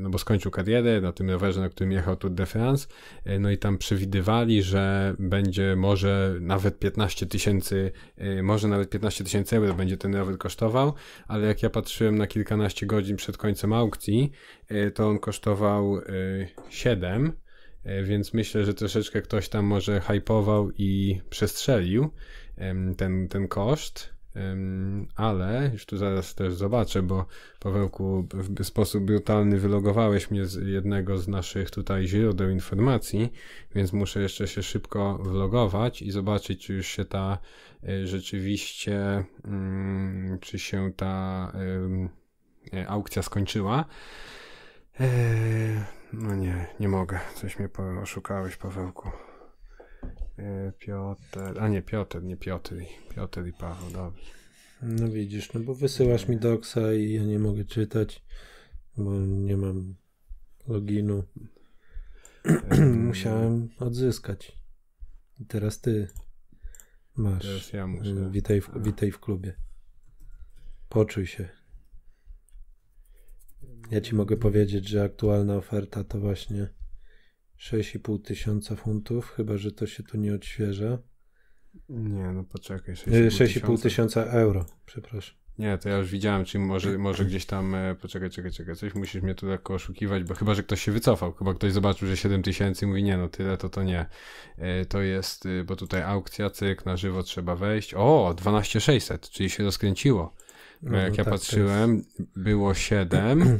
no bo skończył karierę na tym rowerze, na którym jechał Tour de France, e, no i tam przewidywali, że będzie może nawet 15 tysięcy, e, może nawet 15 tysięcy euro będzie ten rower kosztował, ale jak ja patrzyłem na kilkanaście godzin przed końcem aukcji, to on kosztował 7, więc myślę, że troszeczkę ktoś tam może hypował i przestrzelił ten, ten koszt ale już tu zaraz też zobaczę, bo Pawełku w sposób brutalny wylogowałeś mnie z jednego z naszych tutaj źródeł informacji, więc muszę jeszcze się szybko wlogować i zobaczyć, czy już się ta e, rzeczywiście, mm, czy się ta e, aukcja skończyła. E, no nie, nie mogę, coś mnie oszukałeś, Pawełku. E, Piotr, a nie Piotr, nie Piotr, Piotr i Paweł, dobrze. No widzisz, no bo wysyłasz mi doksa i ja nie mogę czytać, bo nie mam loginu. Musiałem odzyskać. I teraz ty masz. Teraz ja muszę. Mm, witaj w, witaj w klubie. Poczuj się. Ja ci mogę powiedzieć, że aktualna oferta to właśnie 6,5 tysiąca funtów, chyba że to się tu nie odświeża. Nie, no poczekaj. 6,5 e, tysiąca euro, przepraszam. Nie, to ja już widziałem, czyli może, może gdzieś tam, e, poczekaj, czekaj, czekaj, coś musisz mnie tu lekko oszukiwać, bo chyba, że ktoś się wycofał, chyba ktoś zobaczył, że 7 tysięcy mówi, nie no, tyle to to nie. E, to jest, e, bo tutaj aukcja, cyk, na żywo trzeba wejść. O, 12600, czyli się rozkręciło. No, jak no, ja tak, patrzyłem, jest... było 7,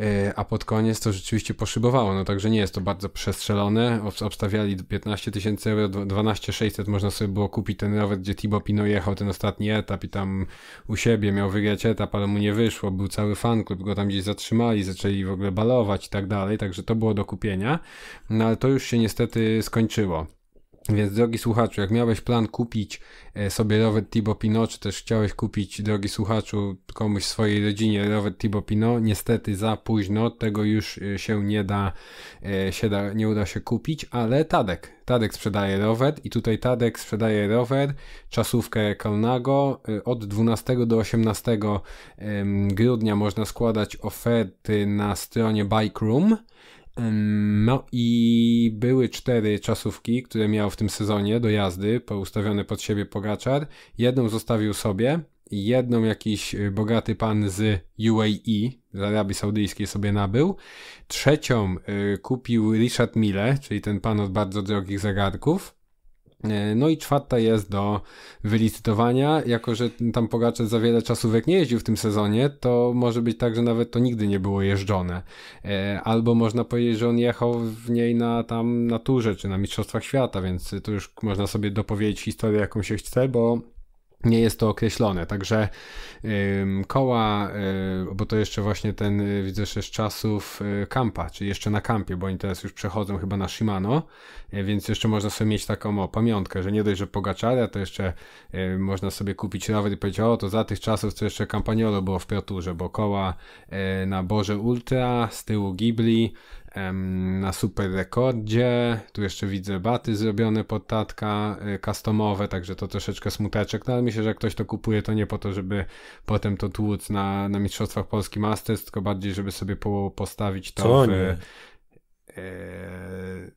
E, a pod koniec to rzeczywiście poszybowało, no także nie jest to bardzo przestrzelone, obstawiali 15 tysięcy euro, 12 600 można sobie było kupić ten rower, gdzie Thibaut Pino jechał ten ostatni etap i tam u siebie miał wygrać etap, ale mu nie wyszło, był cały fanklub, go tam gdzieś zatrzymali, zaczęli w ogóle balować i tak dalej, także to było do kupienia, no ale to już się niestety skończyło. Więc drogi słuchaczu, jak miałeś plan kupić e, sobie rower Tibo Pino, czy też chciałeś kupić, drogi słuchaczu, komuś w swojej rodzinie rower Tibo Pino, niestety za późno, tego już e, się nie da, e, się da, nie uda się kupić, ale Tadek, Tadek sprzedaje rower i tutaj Tadek sprzedaje rower, czasówkę Kolnago, od 12 do 18 grudnia można składać oferty na stronie Bike Room, no i były cztery czasówki, które miał w tym sezonie do jazdy, poustawione pod siebie Pogaczar. Jedną zostawił sobie, jedną jakiś e, bogaty pan z UAE, z Arabii Saudyjskiej sobie nabył. Trzecią e, kupił Richard Mille, czyli ten pan od bardzo drogich zegarków. E, no i czwarta jest do wylicytowania. Jako, że tam Pogacze za wiele czasówek nie jeździł w tym sezonie, to może być tak, że nawet to nigdy nie było jeżdżone. E, albo można powiedzieć, że on jechał w niej na tam naturze czy na Mistrzostwach Świata, więc tu już można sobie dopowiedzieć historię, jaką się chce, bo nie jest to określone. Także koła, y, bo to jeszcze właśnie ten, y, widzę, że z czasów y, kampa, czy jeszcze na kampie, bo oni teraz już przechodzą chyba na Shimano, y, więc jeszcze można sobie mieć taką o, pamiątkę, że nie dość, że Pogaczara, to jeszcze można sobie kupić nawet i powiedzieć, o, to za tych czasów, to jeszcze Campagnolo było w Proturze, bo koła na Boże Ultra, z tyłu Ghibli, na super rekordzie. Tu jeszcze widzę baty zrobione pod tatka, y, customowe, także to troszeczkę smuteczek, no ale myślę, że jak ktoś to kupuje, to nie po to, żeby potem to tłuc na, na Mistrzostwach Polski Masters, tylko bardziej, żeby sobie po, postawić to Co w... Nie? E,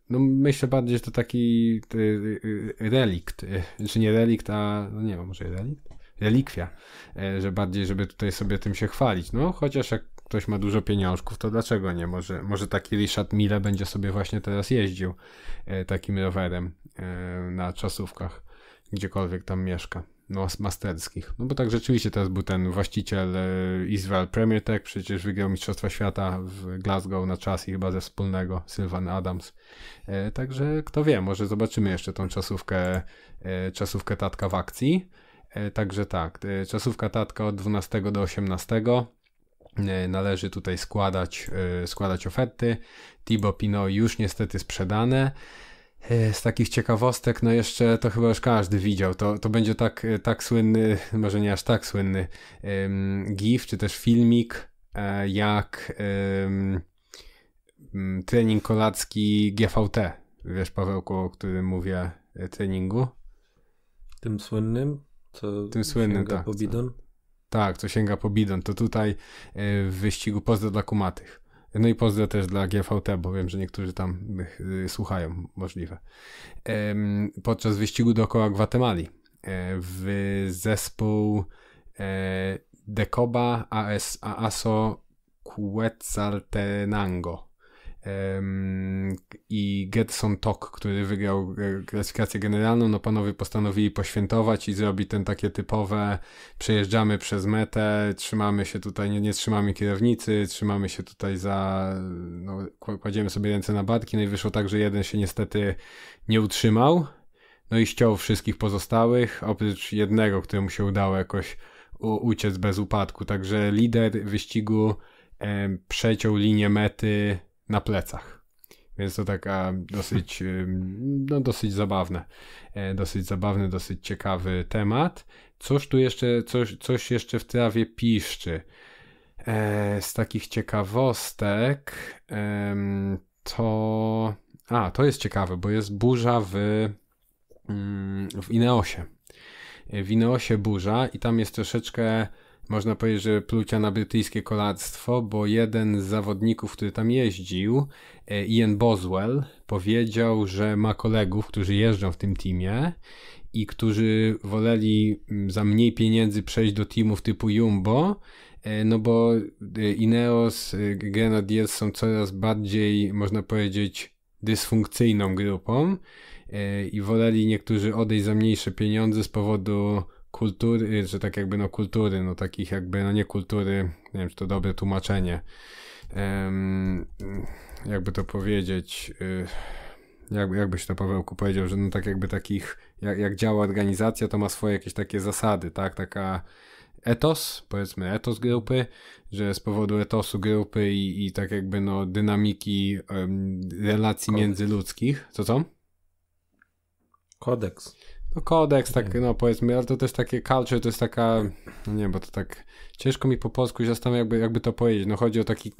no myślę bardziej, że to taki y, y, relikt, czy znaczy nie relikt, a no nie wiem, może relikt? Relikwia, e, że bardziej, żeby tutaj sobie tym się chwalić. No chociaż jak ktoś ma dużo pieniążków, to dlaczego nie? Może, może taki Richard Mille będzie sobie właśnie teraz jeździł e, takim rowerem e, na czasówkach, gdziekolwiek tam mieszka. No, masterskich. No bo tak rzeczywiście teraz był ten właściciel e, Israel Premier Tech, przecież wygrał Mistrzostwa Świata w Glasgow na czas i chyba ze wspólnego Sylvan Adams. Także kto wie, może zobaczymy jeszcze tą czasówkę, czasówkę tatka w akcji. Także tak, czasówka tatka od 12 do 18. E, należy tutaj składać, e, składać oferty. Tibo Pino już niestety sprzedane. E, z takich ciekawostek, no jeszcze to chyba już każdy widział. To, to będzie tak, tak słynny, może nie aż tak słynny GIF, czy też filmik, jak trening kolacki GVT. Wiesz, Pawełku, o którym mówię treningu? Tym słynnym? Tym słynnym, tak. Tak, co sięga po bidon. To tutaj e, w wyścigu pozdro dla kumatych. No i pozdro też dla GVT, bo wiem, że niektórzy tam e, słuchają, możliwe. Podczas wyścigu dookoła Gwatemali e, w zespół Dekoba AS ASO Quetzaltenango i Getson Tok, który wygrał e, klasyfikację generalną, no panowie postanowili poświętować i zrobić ten takie typowe przejeżdżamy przez metę, trzymamy się tutaj, nie, nie trzymamy kierownicy, trzymamy się tutaj za, no, kładziemy sobie ręce na barki, no i wyszło tak, że jeden się niestety nie utrzymał, no i ściął wszystkich pozostałych, oprócz jednego, któremu się udało jakoś uciec bez upadku, także lider wyścigu e, przeciął linię mety na plecach. Więc to taka dosyć, no dosyć zabawne, e, dosyć zabawny, dosyć ciekawy temat. Coś tu jeszcze, coś, coś jeszcze w trawie piszczy. E, z takich ciekawostek to... A, to jest ciekawe, bo jest burza w, mm, w Ineosie. E, w Ineosie burza i tam jest troszeczkę można powiedzieć, że plucia na brytyjskie kolactwo, bo jeden z zawodników, który tam jeździł, e, Ian Boswell, powiedział, że ma kolegów, którzy jeżdżą w tym teamie i którzy woleli mm, za mniej pieniędzy przejść do teamów typu Jumbo, e, no bo e, Ineos, Grenadiers są coraz bardziej, można powiedzieć, dysfunkcyjną grupą i woleli niektórzy odejść za mniejsze pieniądze z powodu kultury, że tak jakby no kultury, no takich jakby no nie kultury, nie wiem czy to dobre tłumaczenie, um, jakby to powiedzieć, y, jakby, jakbyś to Pawełku powiedział, że no tak jakby takich, jak, jak działa organizacja, to ma swoje jakieś takie zasady, tak, taka etos, powiedzmy etos grupy, że z powodu etosu grupy i, i tak jakby no dynamiki um, relacji Kodeks. międzyludzkich, co co? Kodeks. No kodeks, tak, no powiedzmy, ale to też takie culture, to jest taka, no nie, bo to tak ciężko mi po polsku się zastanawiam, jakby, jakby to powiedzieć. No chodzi o taki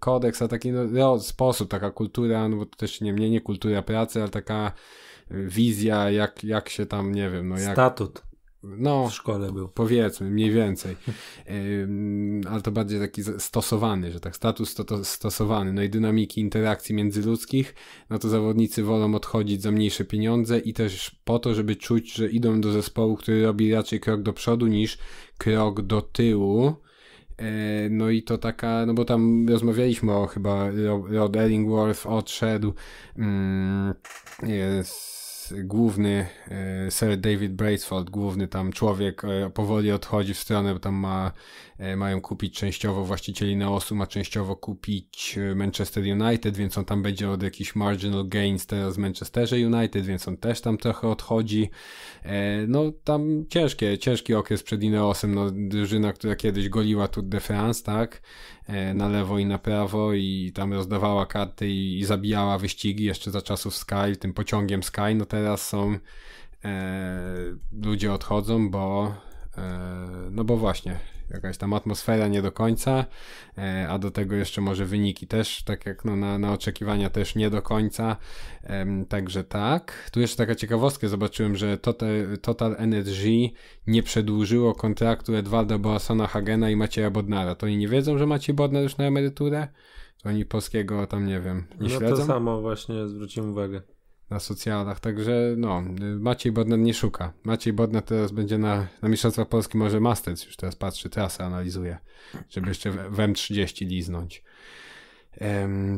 kodeks, a taki no, no, sposób, taka kultura, no bo to też nie, nie, nie kultura pracy, ale taka y, wizja, jak, jak się tam, nie wiem, no jak... Statut. No, w szkole był. Powiedzmy, mniej więcej. ale to bardziej taki stosowany, że tak, status to, to stosowany. No i dynamiki interakcji międzyludzkich, no to zawodnicy wolą odchodzić za mniejsze pieniądze i też po to, żeby czuć, że idą do zespołu, który robi raczej krok do przodu niż krok do tyłu. E, no i to taka, no bo tam rozmawialiśmy o chyba Rod Ellingworth odszedł. Mm, jest główny e, Sir David Braceford, główny tam człowiek, e, powoli odchodzi w stronę, bo tam ma E, mają kupić częściowo właścicieli Neosu, a częściowo kupić e, Manchester United, więc on tam będzie od jakichś marginal gains teraz w Manchesterze United, więc on też tam trochę odchodzi. E, no tam ciężkie, ciężki okres przed Ineosem, no drużyna, która kiedyś goliła Tour de France, tak, na lewo i na prawo i tam rozdawała karty i, i zabijała wyścigi jeszcze za czasów Sky, tym pociągiem Sky, no teraz są e, ludzie odchodzą, bo e, no bo właśnie jakaś tam atmosfera nie do końca, e, a do tego jeszcze może wyniki też, tak jak no, na, na oczekiwania też nie do końca, także tak. Tu jeszcze taka ciekawostka, zobaczyłem, że Total, Total Energy nie przedłużyło kontraktu Edwarda Boasona Hagena i Macieja Bodnara. To oni nie wiedzą, że Maciej Bodnar już na emeryturę? To oni polskiego tam, nie wiem, nie no śledzą? No to samo właśnie zwróciłem uwagę na socjalach, także no, Maciej Bodnet nie szuka. Maciej Bodnet teraz będzie na, na Mistrzostwach Polski, może Masters już teraz patrzy, trasę analizuje, żeby jeszcze w, w M30 liznąć.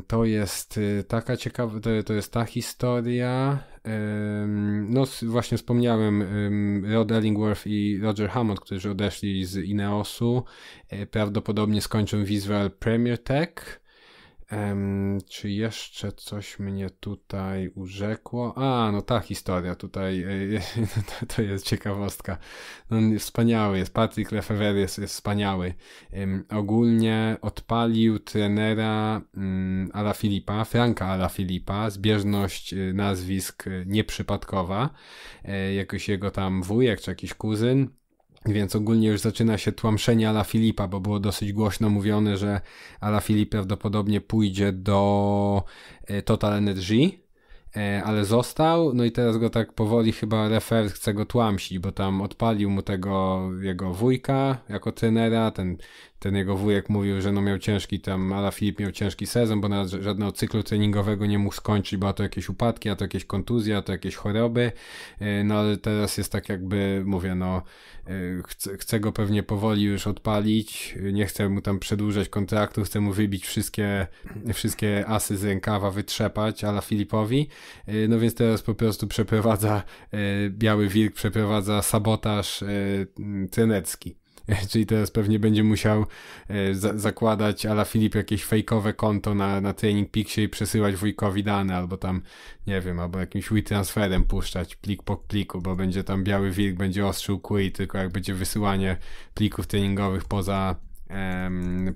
To jest y, taka ciekawa, to jest ta historia. No właśnie wspomniałem Rod Ellingworth i Roger Hammond, którzy odeszli z Ineosu. E, prawdopodobnie skończą w Premier Tech. Um, czy jeszcze coś mnie tutaj urzekło? A, no ta historia tutaj, e, e, to jest ciekawostka. No, wspaniały jest, Patrick Lefebvre jest, jest wspaniały. Um, ogólnie odpalił trenera um, Ala Filipa, Franka Ala Filipa, zbieżność e, nazwisk nieprzypadkowa. E, jakoś jego tam wujek czy jakiś kuzyn więc ogólnie już zaczyna się tłamszenie Ala Filipa, bo było dosyć głośno mówione, że Ala Filip prawdopodobnie pójdzie do e, Total Energy, e, ale został, no i teraz go tak powoli chyba refer chce go tłamsić, bo tam odpalił mu tego jego wujka jako trenera, ten ten jego wujek mówił, że no miał ciężki tam, Ala Filip miał ciężki sezon, bo nawet żadnego cyklu treningowego nie mógł skończyć, bo a to jakieś upadki, a to jakieś kontuzje, a to jakieś choroby, e, no ale teraz jest tak jakby, mówię, no chcę, e, chcę go pewnie powoli już odpalić, nie chcę mu tam przedłużać kontraktu, chcę mu wybić wszystkie, wszystkie asy z rękawa, wytrzepać Ala Filipowi, e, no więc teraz po prostu przeprowadza, Biały Wilk przeprowadza sabotaż trenecki. czyli teraz pewnie będzie musiał e, za zakładać ala Filip jakieś fejkowe konto na, na Training Pixie i przesyłać wujkowi dane, albo tam, nie wiem, albo jakimś WeTransferem puszczać plik po pliku, bo będzie tam biały wilk, będzie ostrzył kui tylko jak będzie wysyłanie plików treningowych poza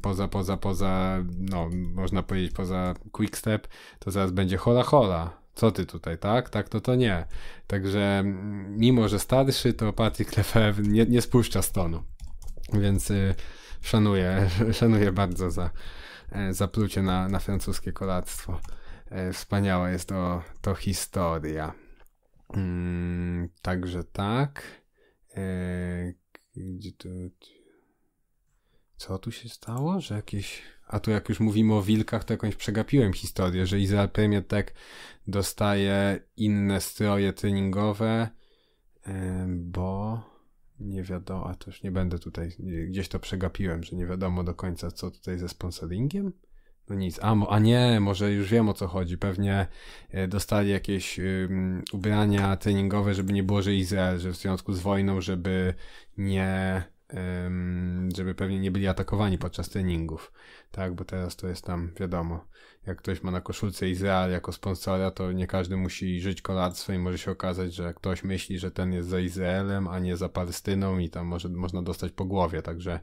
poza, poza, poza, no, można powiedzieć poza Quickstep, to zaraz będzie hola hola. Co ty tutaj, tak? Tak, to to nie. Także mm, mimo, że starszy, to Patrick Lefebvre nie, nie spuszcza stonu. Więc y, szanuję, szanuję bardzo za, e, zaplucie na, na francuskie kolactwo. E, wspaniała jest to, to historia. Mm, także tak. E, gdzie tu, co tu się stało? Że jakieś. A tu, jak już mówimy o wilkach, to jakąś przegapiłem historię, że Izrael Premier tak dostaje inne stroje treningowe, bo nie wiadomo, a już nie będę tutaj, gdzieś to przegapiłem, że nie wiadomo do końca, co tutaj ze sponsoringiem. No nic, a, a nie, może już wiem o co chodzi. Pewnie e, dostali jakieś um, ubrania treningowe, żeby nie było, że Izrael, że w związku z wojną, żeby nie żeby pewnie nie byli atakowani podczas treningów, tak, bo teraz to jest tam, wiadomo, jak ktoś ma na koszulce Izrael jako sponsora, to nie każdy musi żyć kolarstwem i może się okazać, że ktoś myśli, że ten jest za Izraelem, a nie za Palestyną i tam może, można dostać po głowie, także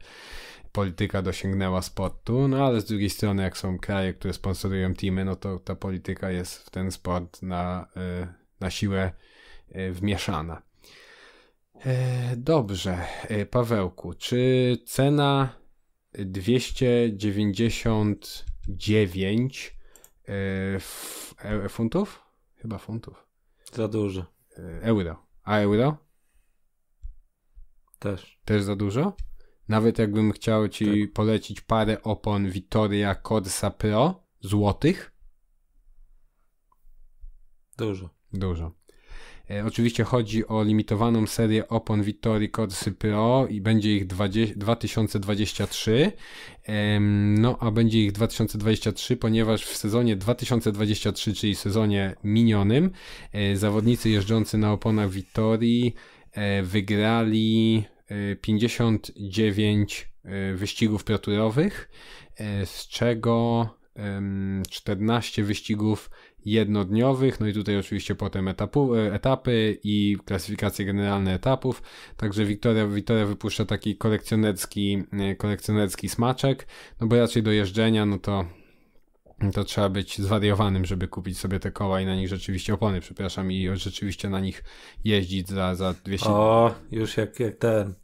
polityka dosięgnęła sportu, no ale z drugiej strony, jak są kraje, które sponsorują teamy, no to ta polityka jest w ten sport na, y, na siłę y, wmieszana. E, dobrze, e, Pawełku, czy cena 299 e, funtów? Chyba funtów. Za dużo. Euro. A euro? Też. Też za dużo? Nawet jakbym chciał ci tak. polecić parę opon Vittoria Corsa Pro złotych? Dużo. Dużo. E, oczywiście chodzi o limitowaną serię opon Vittori Corsi Pro i będzie ich 20, 2023. No a będzie ich 2023, ponieważ w sezonie 2023, czyli sezonie minionym, e, zawodnicy jeżdżący na oponach Vittori e, wygrali 59 wyścigów proturowych, z czego 14 wyścigów jednodniowych, no i tutaj oczywiście potem etapu, e, etapy i klasyfikacje generalne etapów, także Wiktoria, Wiktoria wypuszcza taki kolekcjonerski, e, kolekcjonerski smaczek, no bo raczej do jeżdżenia, no to to trzeba być zwariowanym, żeby kupić sobie te koła i na nich rzeczywiście opony, przepraszam, i rzeczywiście na nich jeździć za, za 200... O, już jak, jak ten,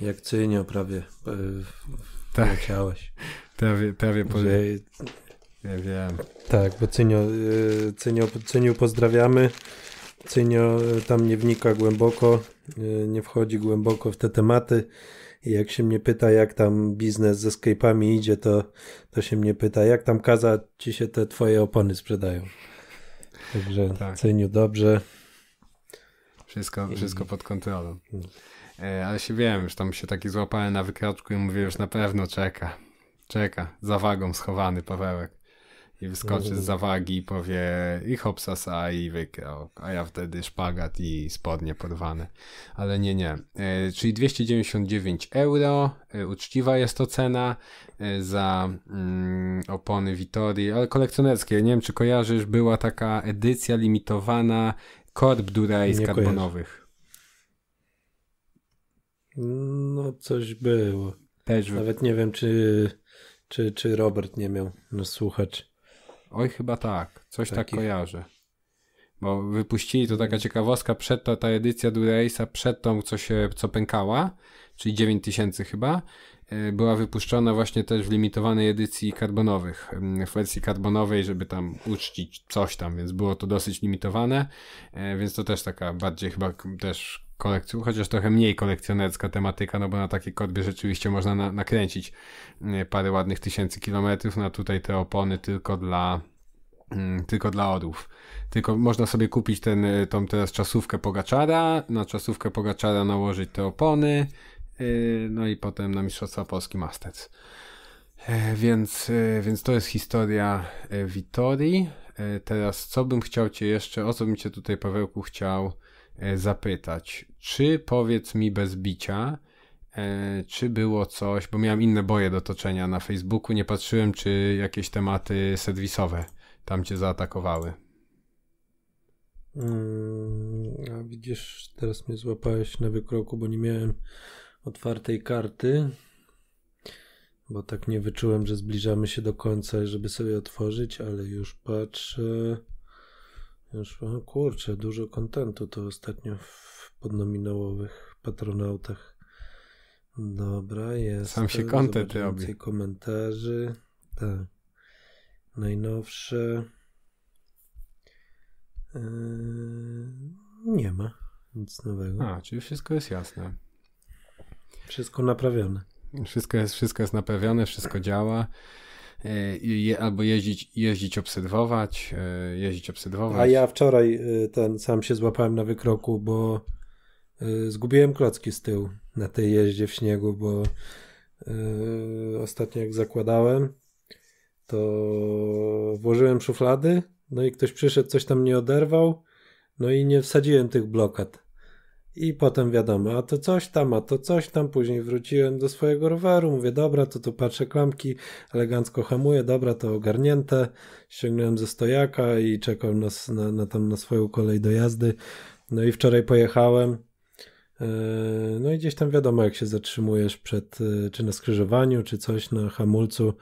jak cynio prawie e, tak. leciałeś. Prawie, prawie po... Że ja wiem. Tak, bo Cynio, y, Cynio, pozdrawiamy. Cynio y, tam nie wnika głęboko, y, nie wchodzi głęboko w te tematy. I jak się mnie pyta, jak tam biznes ze escape'ami idzie, to, to się mnie pyta, jak tam kaza ci się te twoje opony sprzedają. Także tak. Cyniu dobrze. Wszystko, wszystko pod kontrolą. No. E, ale się wiem, już tam się taki złapałem na wykraczku i mówię, już na pewno czeka. Czeka, za wagą schowany Pawełek i wyskoczy z zawagi i powie i hopsasa i wygrał, a ja wtedy szpagat i spodnie porwane. Ale nie, nie. E, czyli 299 euro, e, uczciwa jest to cena e, za mm, opony Vitorii, ale kolekcjonerskie. Nie wiem, czy kojarzysz, była taka edycja limitowana korb Durace z karbonowych. No, coś było. Też Nawet nie wiem, czy, czy, czy Robert nie miał no słuchać. Oj, chyba tak. Coś tak Takich... tak kojarzę. Bo wypuścili, to taka ciekawostka, przed ta ta edycja Durace'a, przed tą, co się, co pękała, czyli 9000 chyba, e, była wypuszczona właśnie też w limitowanej edycji karbonowych, w wersji karbonowej, żeby tam uczcić coś tam, więc było to dosyć limitowane, e, więc to też taka bardziej chyba też kolekcją, chociaż trochę mniej kolekcjonerska tematyka, no bo na takie kotby rzeczywiście można na, nakręcić e, parę ładnych tysięcy kilometrów, no tutaj te opony tylko dla mm, tylko dla orłów. Tylko można sobie kupić ten, e, tą teraz czasówkę Pogaczara, na czasówkę Pogaczara nałożyć te opony, e, no i potem na Mistrzostwa Polski Masters. Więc, więc to jest historia Witorii. Teraz co bym chciał Cię jeszcze, o co bym Cię tutaj Pawełku chciał E, zapytać, czy powiedz mi bez bicia, e, czy było coś, bo miałem inne boje do toczenia na Facebooku, nie patrzyłem, czy jakieś tematy serwisowe tam cię zaatakowały. Mm, a widzisz, teraz mnie złapałeś na wykroku, bo nie miałem otwartej karty, bo tak nie wyczułem, że zbliżamy się do końca, żeby sobie otworzyć, ale już patrzę. Już, o kurczę, dużo kontentu to ostatnio w podnominałowych patronautach. Dobra, jest. Sam się e, kontent robi. Więcej komentarzy. Tak. Najnowsze. Yy, nie ma nic nowego. A, czyli wszystko jest jasne. Wszystko naprawione. Wszystko jest, wszystko jest naprawione, wszystko działa. E, je, albo jeździć, jeździć obserwować, e, jeździć obserwować. A ja wczoraj e, ten sam się złapałem na wykroku, bo zgubiłem klocki z tyłu na tej jeździe w śniegu, bo ostatnio jak zakładałem, to włożyłem szuflady, no i ktoś przyszedł, coś tam nie oderwał, no i nie wsadziłem tych blokad. I potem wiadomo, a to coś tam, a to coś tam. Później wróciłem do swojego roweru, mówię, dobra, to tu patrzę klamki, elegancko hamuję, dobra, to ogarnięte. Ściągnąłem ze stojaka i czekam na, na, na, tam na swoją kolej do jazdy. No i wczoraj pojechałem. E, no i gdzieś tam wiadomo, jak się zatrzymujesz przed, e, czy na skrzyżowaniu, czy coś na hamulcu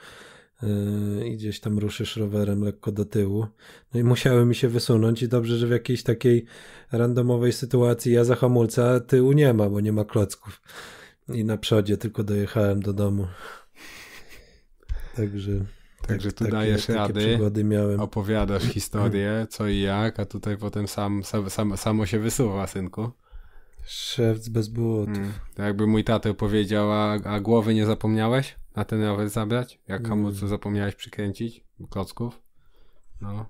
Y, i gdzieś tam ruszysz rowerem lekko do tyłu. No i musiały mi się wysunąć i dobrze, że w jakiejś takiej randomowej sytuacji ja za hamulca tyłu nie ma, bo nie ma klocków. I na przodzie tylko dojechałem do domu. Także... Tak, Także tu takie, dajesz takie rady, opowiadasz historię, co i jak, a tutaj potem sam, sam, sam samo się wysuwa, synku. Szewc bez błotów. Hmm. Jakby mój tata powiedział, a, a głowy nie zapomniałeś? na ten rower zabrać, jak mm. zapomniałeś przykręcić, klocków. No,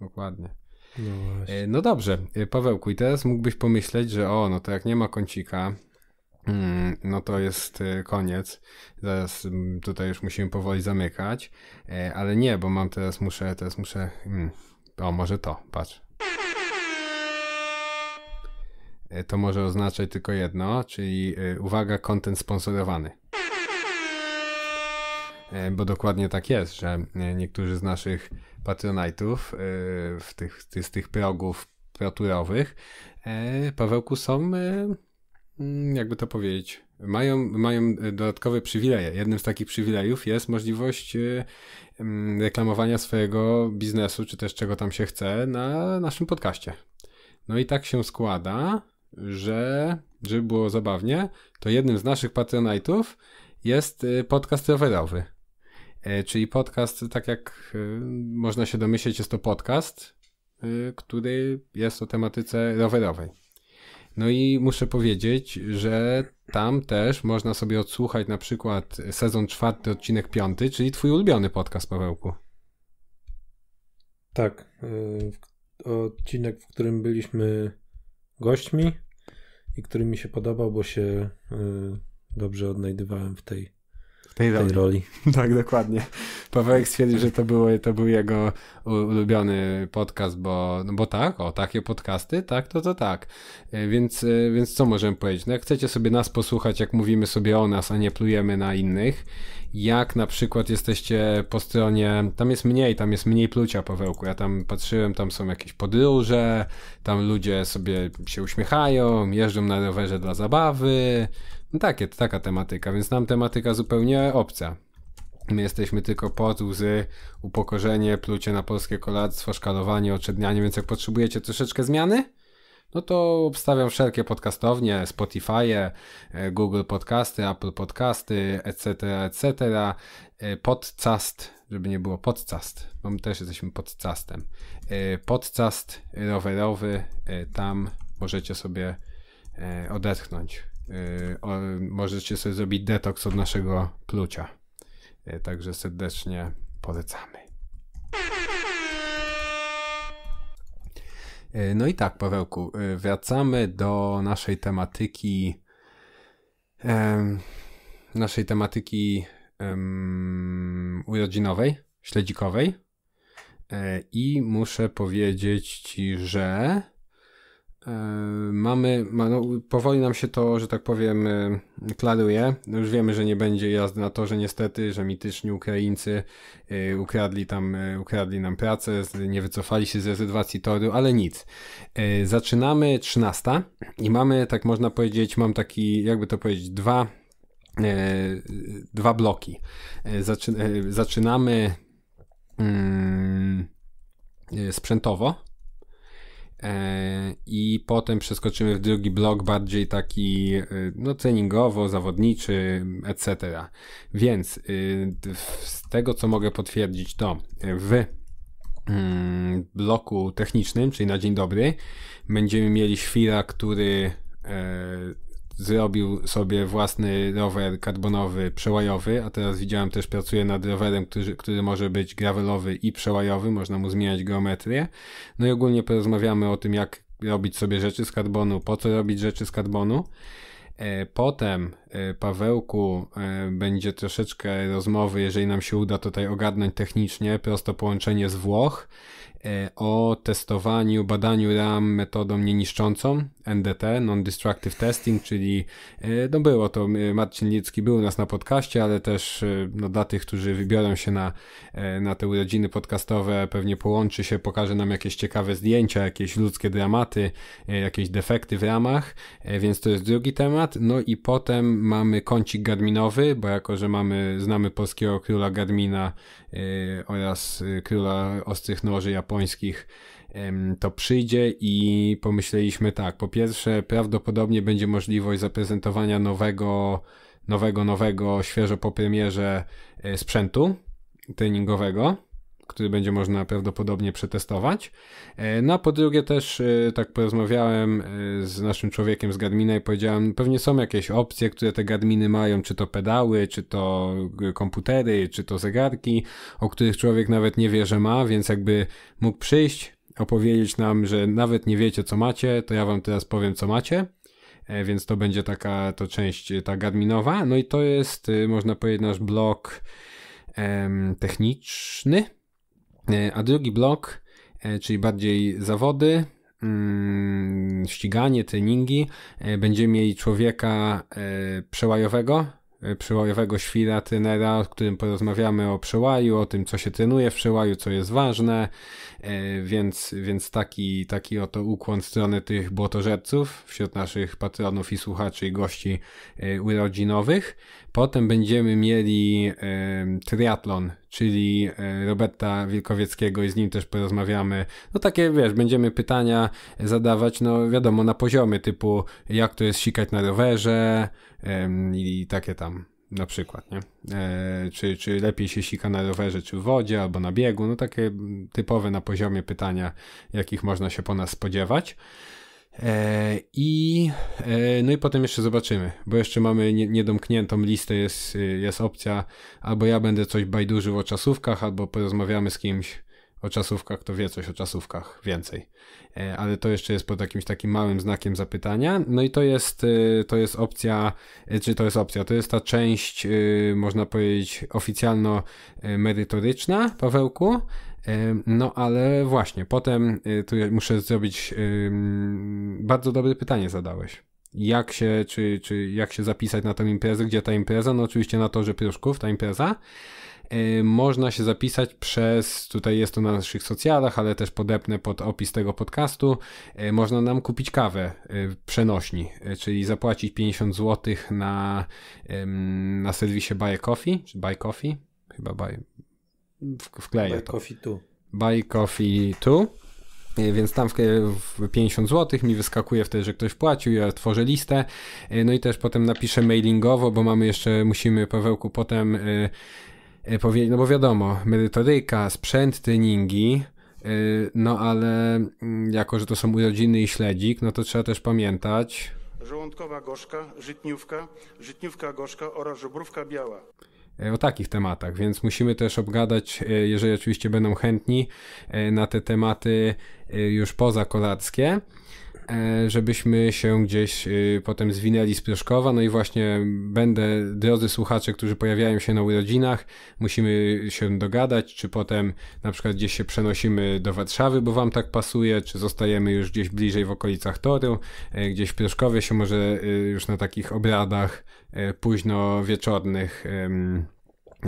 dokładnie. No, e, no dobrze, e, Pawełku, i teraz mógłbyś pomyśleć, że o, no to jak nie ma kącika, mm, no to jest e, koniec. Zaraz mm, tutaj już musimy powoli zamykać, ale nie, bo mam teraz muszę, teraz muszę. Mm. O, może to, patrz. To może oznaczać tylko jedno, czyli uwaga, kontent sponsorowany. E, bo dokładnie tak jest, że e, niektórzy z naszych patronajtów e, w tych, z tych progów proturowych, Pawełku, są, mm, jakby to powiedzieć, mają, mają dodatkowe przywileje. Jednym z takich przywilejów jest możliwość mm, reklamowania swojego biznesu, czy też czego tam się chce, na naszym podcaście. No i tak się składa, że żeby było zabawnie, to jednym z naszych patronajtów jest podcast rowerowy. E, czyli podcast, tak jak e, można się domyśleć, jest to podcast, e, który jest o tematyce rowerowej. No i muszę powiedzieć, że tam też można sobie odsłuchać na przykład sezon czwarty, odcinek piąty, czyli twój ulubiony podcast, Pawełku. Tak. Odcinek, w którym byliśmy gośćmi i który mi się podobał, bo się dobrze odnajdywałem w tej w tej, roli. Tak, dokładnie. Pawełek stwierdził, że to, było, to był jego ulubiony podcast, bo, no bo tak, o takie podcasty, tak, to to tak. E, więc, e, więc co możemy powiedzieć? No jak chcecie sobie nas posłuchać, jak mówimy sobie o nas, a nie plujemy na innych, jak na przykład jesteście po stronie, tam jest mniej, tam jest mniej plucia, Pawełku, ja tam patrzyłem, tam są jakieś podróże, tam ludzie sobie się uśmiechają, jeżdżą na rowerze dla zabawy, no tak, jest taka tematyka, więc nam tematyka zupełnie obca. My jesteśmy tylko pod łzy, upokorzenie, plucie na polskie kolactwo, szkalowanie, oczernianie, więc jak potrzebujecie troszeczkę zmiany, no to obstawiam wszelkie podcastownie, Spotify, e, Google Podcasty, Apple Podcasty, etc., etc., e, podcast, żeby nie było podcast, bo my też jesteśmy podcastem, e, podcast rowerowy, tam możecie sobie odetchnąć. Yy, o, możecie sobie zrobić detoks od naszego płucia, Yy, także serdecznie polecamy. Yy, no i tak, Pawełku, y, wracamy do naszej tematyki. Naszej tematyki urodzinowej, śledzikowej. Y, I muszę powiedzieć ci, że Yy, mamy, no, powoli nam się to, że tak powiem, yy, klaruje. No, już wiemy, że nie będzie jazdy na torze niestety, że mityczni Ukraińcy yy, ukradli tam, ukradli nam pracę, nie wycofali się z rezerwacji toru, ale nic. Zaczynamy 13 i mamy, tak można powiedzieć, mam taki, jakby to powiedzieć, dwa, dwa bloki. zaczynamy mm, sprzętowo E, I potem przeskoczymy w drugi blok, bardziej taki e, no, treningowo, zawodniczy, etc. Więc e, z tego, co mogę potwierdzić, to w mm, bloku technicznym, czyli na dzień dobry, będziemy mieli świra, który zrobił sobie własny rower karbonowy, przełajowy, a teraz widziałem też pracuje nad rowerem, który, który może być gravelowy i przełajowy, można mu zmieniać geometrię. No i ogólnie porozmawiamy o tym, jak robić sobie rzeczy z karbonu, po co robić rzeczy z karbonu. E, potem e, Pawełku e, będzie troszeczkę rozmowy, jeżeli nam się uda tutaj ogarnąć technicznie, prosto połączenie z Włoch o testowaniu, badaniu RAM metodą nieniszczącą NDT, Non-Destructive Testing, czyli e, no było to, e, Marcin Licki był u nas na podcaście, ale też e, no, dla tych, którzy wybiorą się na, na te urodziny podcastowe, pewnie połączy się, pokaże nam jakieś ciekawe zdjęcia, jakieś ludzkie dramaty, jakieś defekty w ramach, więc to jest drugi temat. No i potem mamy kącik Garminowy, bo jako, że mamy, znamy polskiego króla Garmina oraz króla ostrych noży japońskich, to przyjdzie i pomyśleliśmy tak, po pierwsze prawdopodobnie będzie możliwość zaprezentowania nowego, nowego, nowego, świeżo po premierze e, sprzętu treningowego, który będzie można prawdopodobnie przetestować. E, no a po drugie też e, tak porozmawiałem z naszym człowiekiem z Gadmina i powiedziałem, pewnie są jakieś opcje, które te Gadminy mają, czy to pedały, czy to komputery, czy to zegarki, o których człowiek nawet nie wie, że ma, więc jakby mógł przyjść, opowiedzieć nam, że nawet nie wiecie, co macie, to ja wam teraz powiem, co macie. E, więc to będzie taka to część e, ta gadminowa. No i to jest, e, można powiedzieć, nasz blok em, techniczny. A drugi blok, czyli bardziej zawody, mm, ściganie, treningi, będziemy mieli człowieka przełajowego, Y, przyłajowego świra, trenera, o którym porozmawiamy o przełaju, o tym, co się trenuje w przełaju, co jest ważne, e, więc, więc taki, taki oto ukłon stronę tych błotożerców wśród naszych patronów i słuchaczy i gości e, urodzinowych. Potem będziemy mieli e, triatlon czyli e, Roberta Wilkowieckiego i z nim też porozmawiamy. No takie, wiesz, będziemy pytania zadawać, no wiadomo, na poziomie typu jak to jest sikać na rowerze i takie tam na przykład, nie? E, czy, czy lepiej się sika na rowerze, czy w wodzie, albo na biegu, no takie typowe na poziomie pytania, jakich można się po nas spodziewać. E, I, e, no i potem jeszcze zobaczymy, bo jeszcze mamy niedomkniętą listę, jest, y, jest opcja, albo ja będę coś bajdurzył o czasówkach, albo porozmawiamy z kimś o czasówkach, kto wie coś o czasówkach więcej. E, ale to jeszcze jest pod jakimś takim małym znakiem zapytania. No i to jest, y, to jest opcja, y, czy to jest opcja, to jest ta część, można powiedzieć, oficjalno-merytoryczna, Pawełku, no ale właśnie, potem y, tu muszę zrobić. Bardzo dobre pytanie zadałeś. Jak się, czy, czy jak się zapisać na tę imprezę? Gdzie ta impreza? No oczywiście na torze Pruszków, ta impreza. Y, można się zapisać przez, tutaj jest to na naszych socjalach, ale też podepnę pod opis tego podcastu. Y, można nam kupić kawę przenośni, czyli zapłacić 50 zł na, na serwisie Buy a Coffee, czy Buy Coffee, chyba Buy, wkleję Buy to. Coffee tu. Buy Coffee tu. E, więc tam w 50 zł mi wyskakuje wtedy, że ktoś płacił, ja tworzę listę. E, no i też potem napiszę mailingowo, bo mamy jeszcze, musimy Pawełku potem, e, powiedzieć, no bo wiadomo, merytoryka, sprzęt, treningi, no ale mm, jako, że to są urodziny i śledzik, no to trzeba też pamiętać. Żołądkowa gorzka, żytniówka, żytniówka gorzka oraz żubrówka biała. E, o takich tematach, więc musimy też obgadać, e, jeżeli oczywiście będą chętni, e, na te tematy już poza kolackie. E, żebyśmy się gdzieś e, potem zwinęli z Pioszkowa. No i właśnie będę, drodzy słuchacze, którzy pojawiają się na urodzinach, musimy się dogadać, czy potem na przykład gdzieś się przenosimy do Warszawy, bo wam tak pasuje, czy zostajemy już gdzieś bliżej w okolicach Toru, e, gdzieś w Pioszkowie się może już na takich obradach późno wieczornych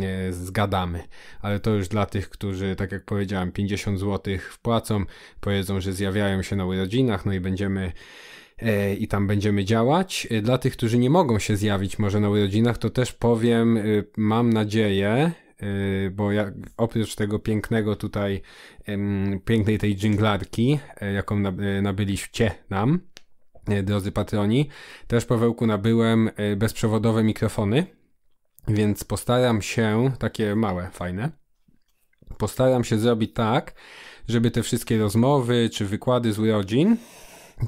E, zgadamy. Ale to już dla tych, którzy, tak jak powiedziałem, 50 zł wpłacą, powiedzą, że zjawiają się na urodzinach, no i będziemy e, i tam będziemy działać. E, dla tych, którzy nie mogą się zjawić może na urodzinach, to też powiem, mam nadzieję, bo jak, oprócz tego pięknego tutaj, pięknej tej dżinglarki, jaką nabyliście nam, drodzy patroni, też Pawełku nabyłem bezprzewodowe mikrofony więc postaram się, takie małe, fajne, postaram się zrobić tak, żeby te wszystkie rozmowy czy wykłady z urodzin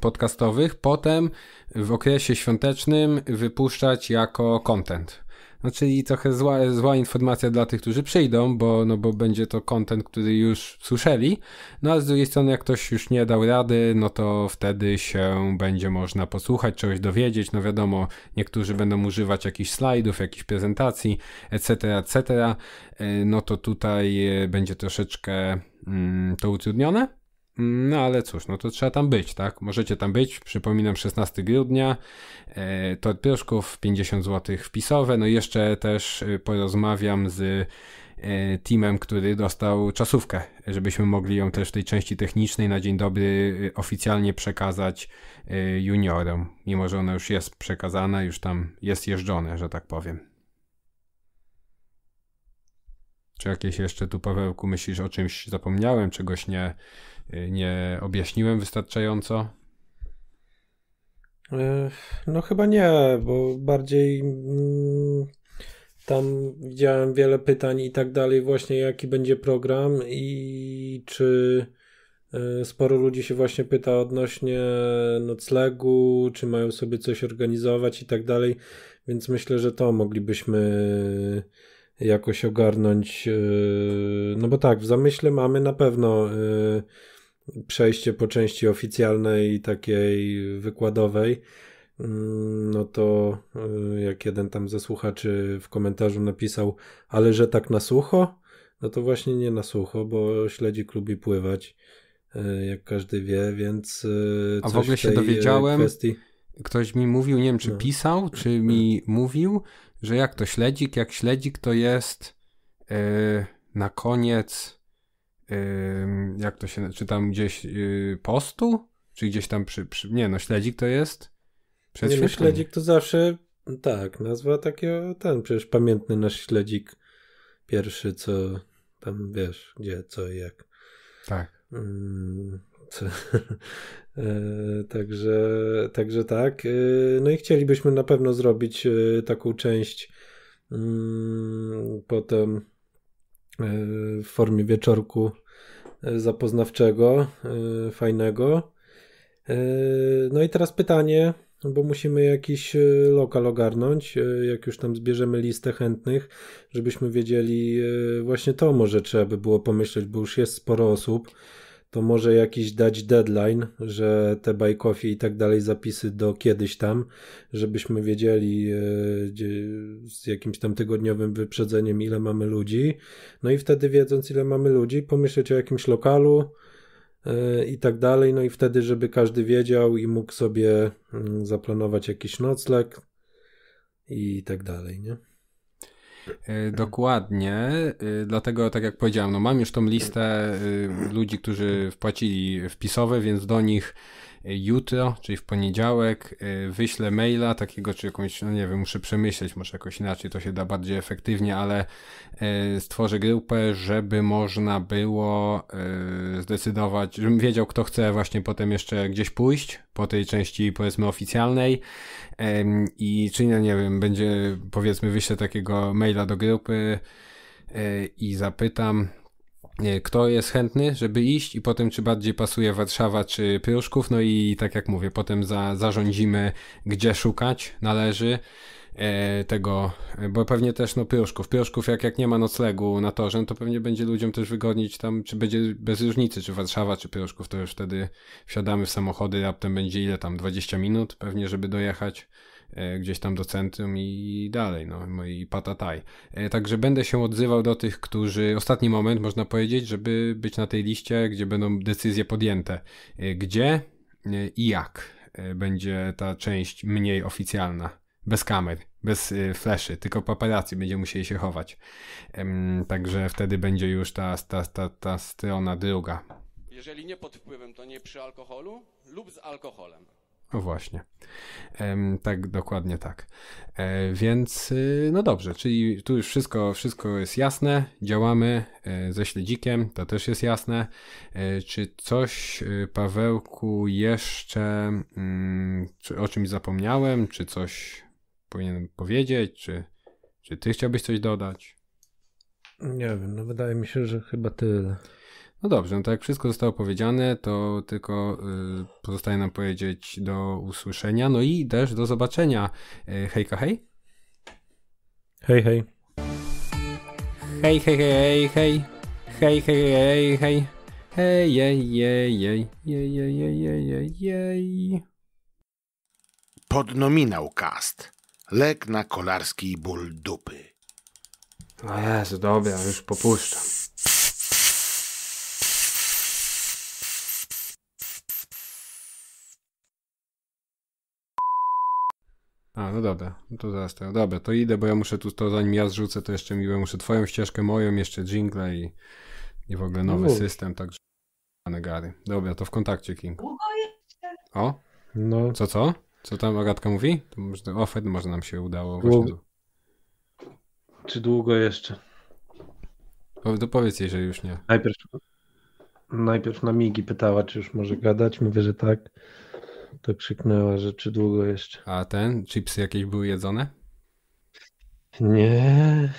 podcastowych potem w okresie świątecznym wypuszczać jako content. No czyli trochę zła, zła informacja dla tych, którzy przyjdą, bo, no, bo będzie to content, który już słyszeli. No a z drugiej strony, jak ktoś już nie dał rady, no to wtedy się będzie można posłuchać, czegoś dowiedzieć. No wiadomo, niektórzy będą używać jakichś slajdów, jakichś prezentacji, etc., etc. Y, no to tutaj y, będzie troszeczkę mm, to utrudnione. No ale cóż, no to trzeba tam być, tak? Możecie tam być, przypominam 16 grudnia, e, to Pioszków, 50 zł wpisowe, no jeszcze też e, porozmawiam z e, teamem, który dostał czasówkę, żebyśmy mogli ją też w tej części technicznej na dzień dobry e, oficjalnie przekazać e, juniorom, mimo że ona już jest przekazana, już tam jest jeżdżone, że tak powiem. Czy jakieś jeszcze tu, Pawełku, myślisz o czymś zapomniałem, czegoś nie Y, nie objaśniłem wystarczająco? Y, no chyba nie, bo bardziej mm, tam widziałem wiele pytań i tak dalej, właśnie jaki będzie program i czy y, sporo ludzi się właśnie pyta odnośnie noclegu, czy mają sobie coś organizować i tak dalej, więc myślę, że to moglibyśmy jakoś ogarnąć, no bo tak, w zamyśle mamy na pewno przejście po części oficjalnej i takiej wykładowej, mm, no to y, jak jeden tam ze słuchaczy w komentarzu napisał, ale że tak na sucho? No to właśnie nie na sucho, bo śledzik lubi pływać, y, jak każdy wie, więc. Y, A w ogóle się dowiedziałem. Kwestii... Ktoś mi mówił, nie wiem czy no. pisał, czy tak. mi mówił, że jak to śledzik, jak śledzik to jest yy, na koniec jak to się, czy tam gdzieś y, postu, czy gdzieś tam przy, przy nie no, śledzik to jest? Przed nie, no, śledzik to zawsze, tak, nazwa takiego, ten przecież pamiętny nasz śledzik pierwszy, co tam wiesz, gdzie, co i jak. Tak. Mm, e, także, także tak. Y, no i chcielibyśmy na pewno zrobić e, taką część mm, potem E, w formie wieczorku e, zapoznawczego, e, fajnego. No i teraz pytanie, bo musimy jakiś lokal ogarnąć, jak już tam zbierzemy listę chętnych, żebyśmy wiedzieli, właśnie to może trzeba by było pomyśleć, bo już jest sporo osób to może jakiś dać deadline, że te bajkowie i tak dalej, zapisy do kiedyś tam, żebyśmy wiedzieli e, z jakimś tam tygodniowym wyprzedzeniem, ile mamy ludzi. No i wtedy, wiedząc, ile mamy ludzi, pomyśleć o jakimś lokalu e, i tak dalej. No i wtedy, żeby każdy wiedział i mógł sobie mm, zaplanować jakiś nocleg i tak dalej, nie? E, dokładnie, e, dlatego tak jak powiedziałem, no mam już tą listę e, ludzi, którzy wpłacili wpisowe, więc do nich jutro, czyli w poniedziałek, y, wyślę maila takiego, czy jakąś, no nie wiem, muszę przemyśleć, może jakoś inaczej to się da bardziej efektywnie, ale y, stworzę grupę, żeby można było y, zdecydować, żebym wiedział, kto chce właśnie potem jeszcze gdzieś pójść, po tej części powiedzmy oficjalnej i czy no nie wiem, będzie powiedzmy wyślę takiego maila do grupy i zapytam, E, kto jest chętny, żeby iść i potem czy bardziej pasuje Warszawa czy Pruszków, no i tak jak mówię, potem za, zarządzimy gdzie szukać należy e, tego, e, bo pewnie też no Pruszków, Pruszków jak, jak nie ma noclegu na torze, no to pewnie będzie ludziom też wygodnić tam, czy będzie bez różnicy, czy Warszawa, czy Pruszków, to już wtedy wsiadamy w samochody, potem będzie ile tam, 20 minut pewnie, żeby dojechać E, gdzieś tam do centrum i dalej, no, no i patataj. E, także będę się odzywał do tych, którzy ostatni moment, można powiedzieć, żeby być na tej liście, gdzie będą decyzje podjęte. E, gdzie i jak będzie ta część mniej oficjalna, bez kamer bez fleszy, tylko paparazzi będzie musieli się chować. Także wtedy będzie już ta, ta, ta, ta strona druga. Jeżeli nie pod wpływem, to nie przy alkoholu lub z alkoholem. O no właśnie. Tak, dokładnie tak. E, więc y, no dobrze, czyli tu już wszystko, wszystko jest jasne. Działamy e, ze śledzikiem, to też jest jasne. E, czy coś, y, Pawełku, jeszcze mm, czy o czymś zapomniałem, czy coś powinienem powiedzieć, czy, czy ty chciałbyś coś dodać? Nie wiem, no wydaje mi się, że chyba tyle. No dobrze, no tak jak wszystko zostało powiedziane, to tylko pozostaje nam powiedzieć do usłyszenia, no i też do zobaczenia. hejka, hej. Hej, hej. Hej, hej, hej, hej. Hej, hej, hej, hej. Hej, jej, jej, hej, hej, hej, hej, hej, hej, hej, Podnominał cast. Lek na kolarski ból dupy. O Jezu, dobra, już popuszczam. A, no dobra, no to zaraz to. Dobra, to idę, bo ja muszę tu to, zanim ja zrzucę, to jeszcze mi muszę twoją ścieżkę, moją, jeszcze jingle i, i w ogóle nowy no. system, także anegary. Dobra, to w kontakcie King. O? No. Co, co? Co tam Agatka mówi? To może, o, może nam się udało. Długo. Właśnie. Czy długo jeszcze? To powiedz jej, że już nie. Najpierw, najpierw na Migi pytała, czy już może gadać. Mówię, że tak to krzyknęła rzeczy długo jeszcze. A ten? Chipsy jakieś były jedzone? Nie,